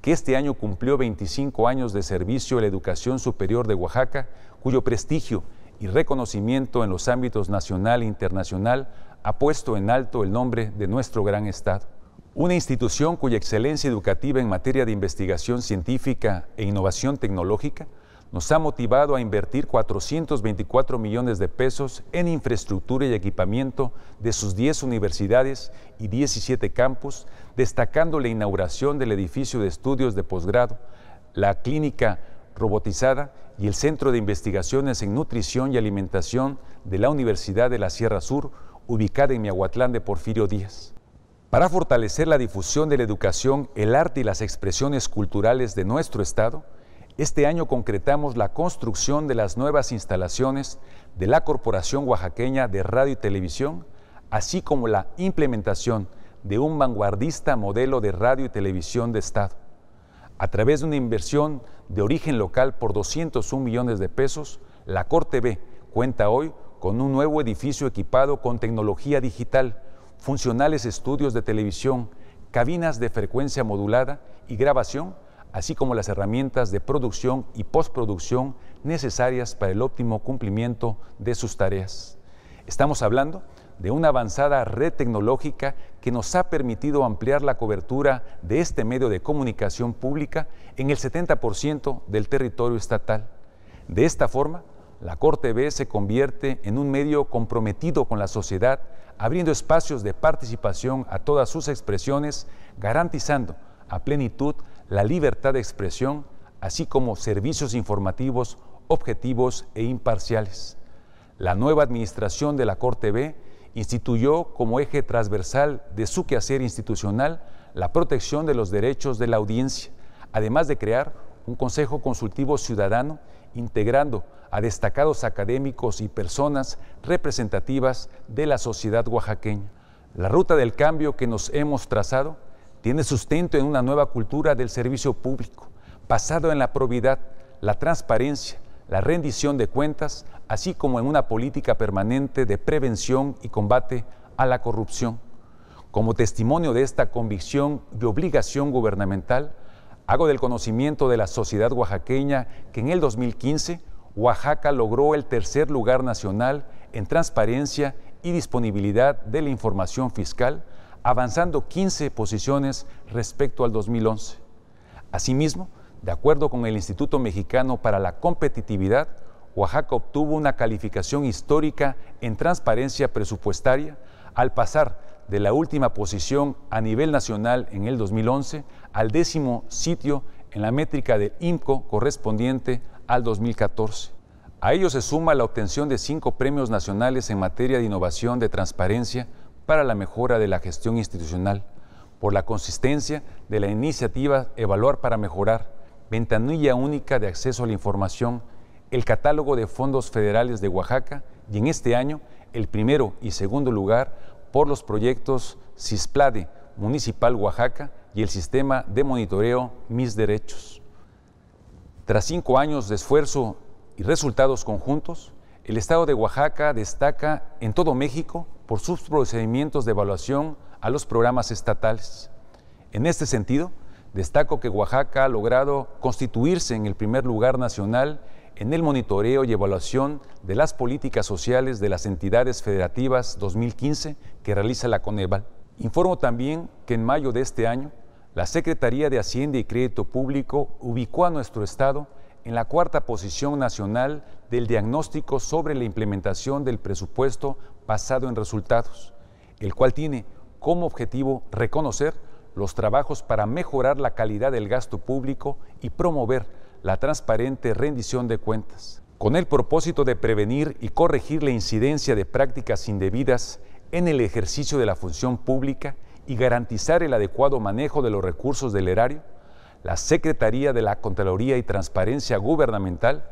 que este año cumplió 25 años de servicio en la educación superior de Oaxaca, cuyo prestigio y reconocimiento en los ámbitos nacional e internacional ha puesto en alto el nombre de nuestro gran Estado. Una institución cuya excelencia educativa en materia de investigación científica e innovación tecnológica nos ha motivado a invertir 424 millones de pesos en infraestructura y equipamiento de sus 10 universidades y 17 campus destacando la inauguración del edificio de estudios de posgrado, la clínica robotizada y el Centro de Investigaciones en Nutrición y Alimentación de la Universidad de la Sierra Sur, ubicada en Miahuatlán de Porfirio Díaz. Para fortalecer la difusión de la educación, el arte y las expresiones culturales de nuestro Estado, este año concretamos la construcción de las nuevas instalaciones de la Corporación Oaxaqueña de Radio y Televisión, así como la implementación de un vanguardista modelo de radio y televisión de Estado. A través de una inversión de origen local por 201 millones de pesos, la Corte B cuenta hoy con un nuevo edificio equipado con tecnología digital, funcionales estudios de televisión, cabinas de frecuencia modulada y grabación, así como las herramientas de producción y postproducción necesarias para el óptimo cumplimiento de sus tareas. Estamos hablando de una avanzada red tecnológica que nos ha permitido ampliar la cobertura de este medio de comunicación pública en el 70% del territorio estatal. De esta forma, la Corte B se convierte en un medio comprometido con la sociedad, abriendo espacios de participación a todas sus expresiones, garantizando a plenitud la libertad de expresión, así como servicios informativos objetivos e imparciales. La nueva administración de la Corte B instituyó como eje transversal de su quehacer institucional la protección de los derechos de la audiencia, además de crear un Consejo Consultivo Ciudadano integrando a destacados académicos y personas representativas de la sociedad oaxaqueña. La ruta del cambio que nos hemos trazado tiene sustento en una nueva cultura del servicio público, basado en la probidad, la transparencia, la rendición de cuentas, así como en una política permanente de prevención y combate a la corrupción. Como testimonio de esta convicción y obligación gubernamental, hago del conocimiento de la sociedad oaxaqueña que en el 2015 Oaxaca logró el tercer lugar nacional en transparencia y disponibilidad de la información fiscal, avanzando 15 posiciones respecto al 2011. Asimismo, de acuerdo con el Instituto Mexicano para la Competitividad, Oaxaca obtuvo una calificación histórica en transparencia presupuestaria al pasar de la última posición a nivel nacional en el 2011 al décimo sitio en la métrica del IMCO correspondiente al 2014. A ello se suma la obtención de cinco premios nacionales en materia de innovación de transparencia para la mejora de la gestión institucional, por la consistencia de la iniciativa Evaluar para Mejorar, ventanilla única de acceso a la información, el catálogo de fondos federales de Oaxaca y en este año el primero y segundo lugar por los proyectos CISPLADE Municipal Oaxaca y el sistema de monitoreo Mis Derechos. Tras cinco años de esfuerzo y resultados conjuntos, el Estado de Oaxaca destaca en todo México por sus procedimientos de evaluación a los programas estatales. En este sentido, Destaco que Oaxaca ha logrado constituirse en el primer lugar nacional en el monitoreo y evaluación de las políticas sociales de las entidades federativas 2015 que realiza la Coneval. Informo también que en mayo de este año, la Secretaría de Hacienda y Crédito Público ubicó a nuestro Estado en la cuarta posición nacional del diagnóstico sobre la implementación del presupuesto basado en resultados, el cual tiene como objetivo reconocer los trabajos para mejorar la calidad del gasto público y promover la transparente rendición de cuentas, con el propósito de prevenir y corregir la incidencia de prácticas indebidas en el ejercicio de la función pública y garantizar el adecuado manejo de los recursos del erario, la Secretaría de la Contraloría y Transparencia Gubernamental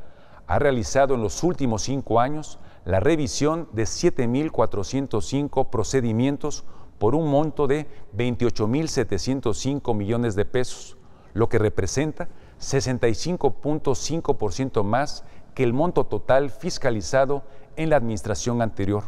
ha realizado en los últimos cinco años la revisión de 7.405 procedimientos por un monto de 28.705 millones de pesos, lo que representa 65.5% más que el monto total fiscalizado en la administración anterior.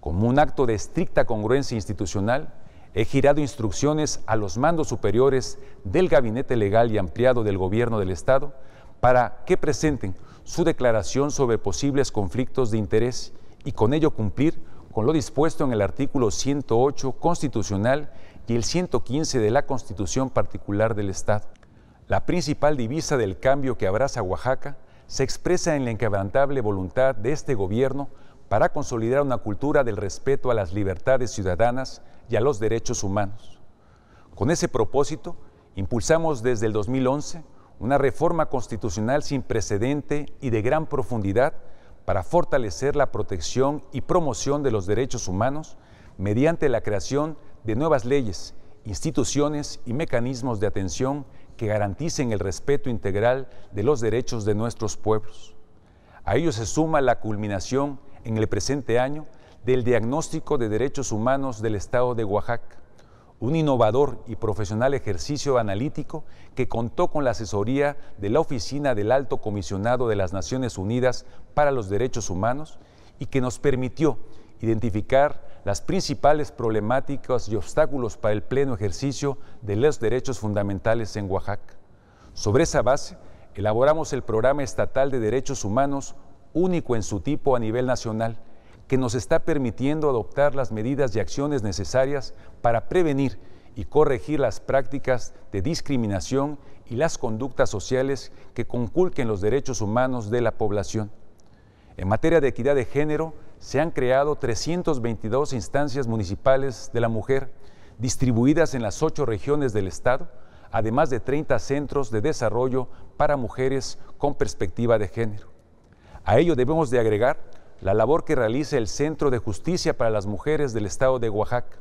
Como un acto de estricta congruencia institucional, he girado instrucciones a los mandos superiores del Gabinete Legal y Ampliado del Gobierno del Estado para que presenten su declaración sobre posibles conflictos de interés y con ello cumplir con lo dispuesto en el artículo 108 constitucional y el 115 de la Constitución particular del Estado. La principal divisa del cambio que abraza Oaxaca se expresa en la inquebrantable voluntad de este gobierno para consolidar una cultura del respeto a las libertades ciudadanas y a los derechos humanos. Con ese propósito, impulsamos desde el 2011 una reforma constitucional sin precedente y de gran profundidad para fortalecer la protección y promoción de los derechos humanos mediante la creación de nuevas leyes, instituciones y mecanismos de atención que garanticen el respeto integral de los derechos de nuestros pueblos. A ello se suma la culminación en el presente año del diagnóstico de derechos humanos del Estado de Oaxaca, un innovador y profesional ejercicio analítico que contó con la asesoría de la Oficina del Alto Comisionado de las Naciones Unidas para los Derechos Humanos y que nos permitió identificar las principales problemáticas y obstáculos para el pleno ejercicio de los derechos fundamentales en Oaxaca. Sobre esa base, elaboramos el Programa Estatal de Derechos Humanos, único en su tipo a nivel nacional, que nos está permitiendo adoptar las medidas y acciones necesarias para prevenir y corregir las prácticas de discriminación y las conductas sociales que conculquen los derechos humanos de la población. En materia de equidad de género, se han creado 322 instancias municipales de la mujer, distribuidas en las ocho regiones del Estado, además de 30 centros de desarrollo para mujeres con perspectiva de género. A ello debemos de agregar la labor que realiza el Centro de Justicia para las Mujeres del Estado de Oaxaca,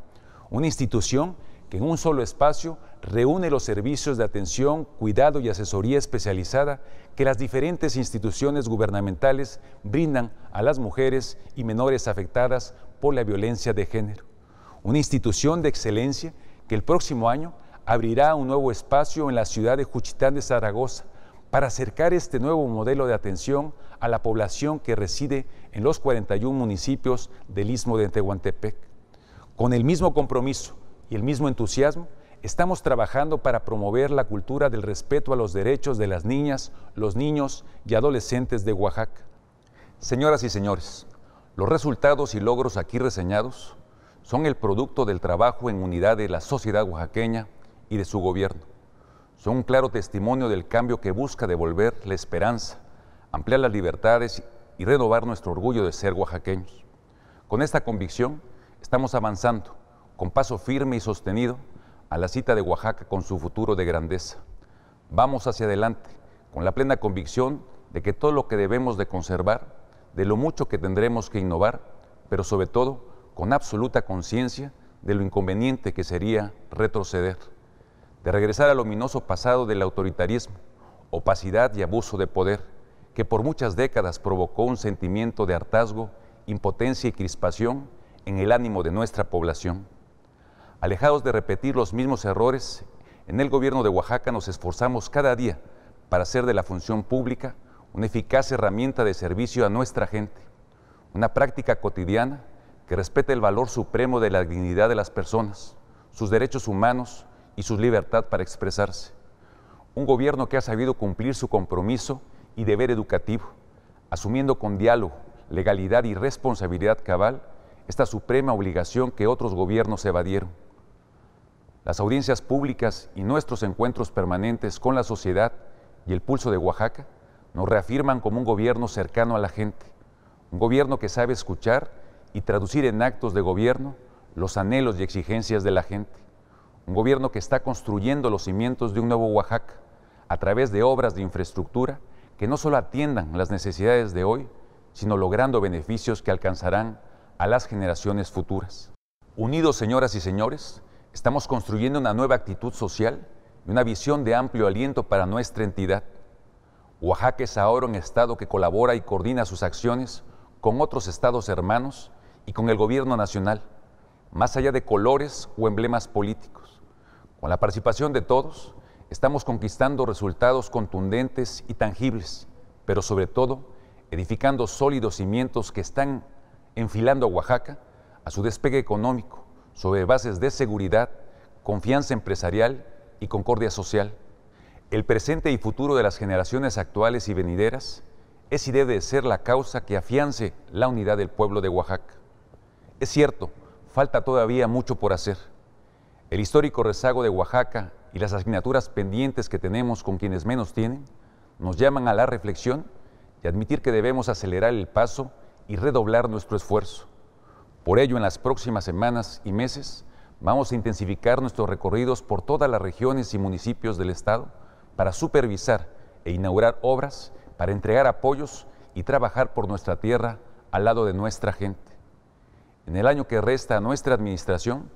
una institución que en un solo espacio reúne los servicios de atención, cuidado y asesoría especializada que las diferentes instituciones gubernamentales brindan a las mujeres y menores afectadas por la violencia de género. Una institución de excelencia que el próximo año abrirá un nuevo espacio en la ciudad de Juchitán de Zaragoza para acercar este nuevo modelo de atención a la población que reside en los 41 municipios del istmo de Tehuantepec. Con el mismo compromiso y el mismo entusiasmo, estamos trabajando para promover la cultura del respeto a los derechos de las niñas, los niños y adolescentes de Oaxaca. Señoras y señores, los resultados y logros aquí reseñados son el producto del trabajo en unidad de la sociedad oaxaqueña y de su gobierno son un claro testimonio del cambio que busca devolver la esperanza, ampliar las libertades y renovar nuestro orgullo de ser oaxaqueños. Con esta convicción estamos avanzando con paso firme y sostenido a la cita de Oaxaca con su futuro de grandeza. Vamos hacia adelante con la plena convicción de que todo lo que debemos de conservar, de lo mucho que tendremos que innovar, pero sobre todo con absoluta conciencia de lo inconveniente que sería retroceder de regresar al ominoso pasado del autoritarismo, opacidad y abuso de poder, que por muchas décadas provocó un sentimiento de hartazgo, impotencia y crispación en el ánimo de nuestra población. Alejados de repetir los mismos errores, en el gobierno de Oaxaca nos esforzamos cada día para hacer de la función pública una eficaz herramienta de servicio a nuestra gente, una práctica cotidiana que respete el valor supremo de la dignidad de las personas, sus derechos humanos, y su libertad para expresarse. Un gobierno que ha sabido cumplir su compromiso y deber educativo, asumiendo con diálogo, legalidad y responsabilidad cabal esta suprema obligación que otros gobiernos evadieron. Las audiencias públicas y nuestros encuentros permanentes con la sociedad y el pulso de Oaxaca nos reafirman como un gobierno cercano a la gente, un gobierno que sabe escuchar y traducir en actos de gobierno los anhelos y exigencias de la gente un gobierno que está construyendo los cimientos de un nuevo Oaxaca a través de obras de infraestructura que no solo atiendan las necesidades de hoy, sino logrando beneficios que alcanzarán a las generaciones futuras. Unidos, señoras y señores, estamos construyendo una nueva actitud social y una visión de amplio aliento para nuestra entidad. Oaxaca es ahora un Estado que colabora y coordina sus acciones con otros estados hermanos y con el gobierno nacional, más allá de colores o emblemas políticos. Con la participación de todos, estamos conquistando resultados contundentes y tangibles, pero sobre todo, edificando sólidos cimientos que están enfilando a Oaxaca a su despegue económico sobre bases de seguridad, confianza empresarial y concordia social. El presente y futuro de las generaciones actuales y venideras es y debe ser la causa que afiance la unidad del pueblo de Oaxaca. Es cierto, falta todavía mucho por hacer el histórico rezago de Oaxaca y las asignaturas pendientes que tenemos con quienes menos tienen nos llaman a la reflexión y admitir que debemos acelerar el paso y redoblar nuestro esfuerzo. Por ello, en las próximas semanas y meses vamos a intensificar nuestros recorridos por todas las regiones y municipios del Estado para supervisar e inaugurar obras, para entregar apoyos y trabajar por nuestra tierra al lado de nuestra gente. En el año que resta a nuestra administración,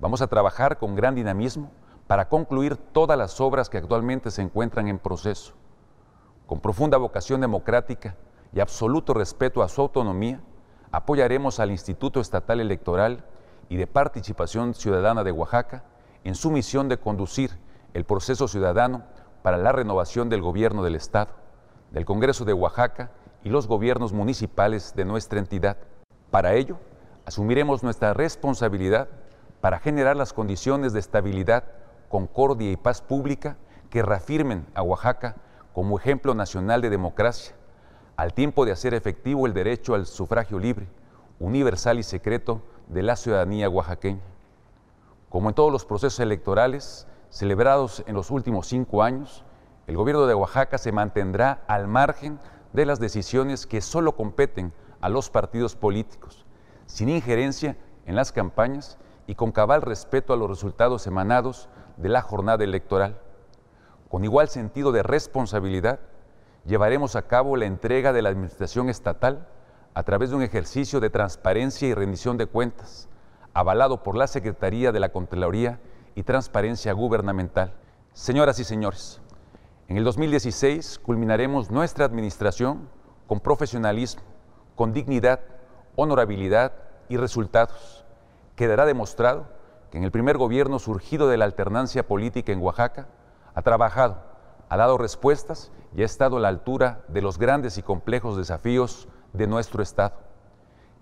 Vamos a trabajar con gran dinamismo para concluir todas las obras que actualmente se encuentran en proceso. Con profunda vocación democrática y absoluto respeto a su autonomía, apoyaremos al Instituto Estatal Electoral y de Participación Ciudadana de Oaxaca en su misión de conducir el proceso ciudadano para la renovación del gobierno del Estado, del Congreso de Oaxaca y los gobiernos municipales de nuestra entidad. Para ello, asumiremos nuestra responsabilidad para generar las condiciones de estabilidad, concordia y paz pública que reafirmen a Oaxaca como ejemplo nacional de democracia, al tiempo de hacer efectivo el derecho al sufragio libre, universal y secreto de la ciudadanía oaxaqueña. Como en todos los procesos electorales celebrados en los últimos cinco años, el gobierno de Oaxaca se mantendrá al margen de las decisiones que solo competen a los partidos políticos, sin injerencia en las campañas y con cabal respeto a los resultados emanados de la jornada electoral. Con igual sentido de responsabilidad, llevaremos a cabo la entrega de la Administración Estatal a través de un ejercicio de transparencia y rendición de cuentas, avalado por la Secretaría de la Contraloría y Transparencia Gubernamental. Señoras y señores, en el 2016 culminaremos nuestra administración con profesionalismo, con dignidad, honorabilidad y resultados quedará demostrado que en el primer gobierno surgido de la alternancia política en Oaxaca ha trabajado, ha dado respuestas y ha estado a la altura de los grandes y complejos desafíos de nuestro Estado.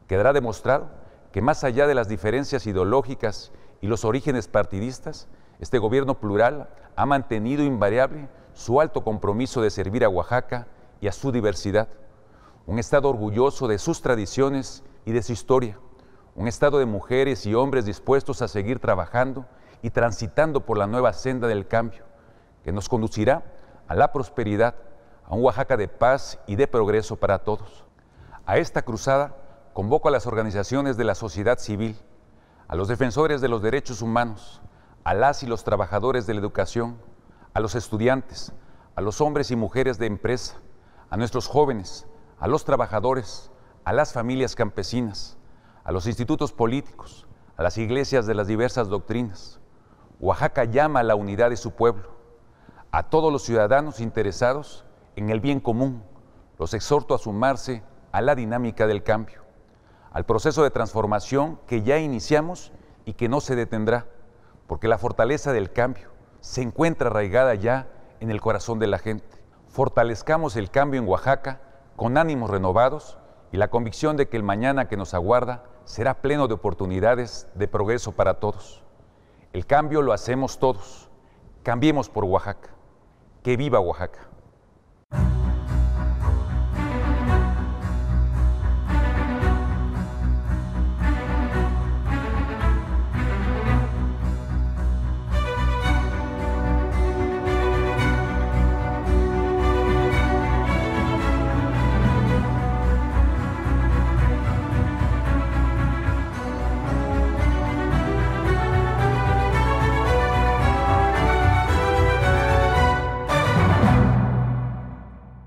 Quedará demostrado que más allá de las diferencias ideológicas y los orígenes partidistas, este gobierno plural ha mantenido invariable su alto compromiso de servir a Oaxaca y a su diversidad. Un Estado orgulloso de sus tradiciones y de su historia un estado de mujeres y hombres dispuestos a seguir trabajando y transitando por la nueva senda del cambio, que nos conducirá a la prosperidad, a un Oaxaca de paz y de progreso para todos. A esta cruzada convoco a las organizaciones de la sociedad civil, a los defensores de los derechos humanos, a las y los trabajadores de la educación, a los estudiantes, a los hombres y mujeres de empresa, a nuestros jóvenes, a los trabajadores, a las familias campesinas, a los institutos políticos, a las iglesias de las diversas doctrinas. Oaxaca llama a la unidad de su pueblo, a todos los ciudadanos interesados en el bien común. Los exhorto a sumarse a la dinámica del cambio, al proceso de transformación que ya iniciamos y que no se detendrá, porque la fortaleza del cambio se encuentra arraigada ya en el corazón de la gente. Fortalezcamos el cambio en Oaxaca con ánimos renovados y la convicción de que el mañana que nos aguarda será pleno de oportunidades de progreso para todos. El cambio lo hacemos todos. Cambiemos por Oaxaca. Que viva Oaxaca.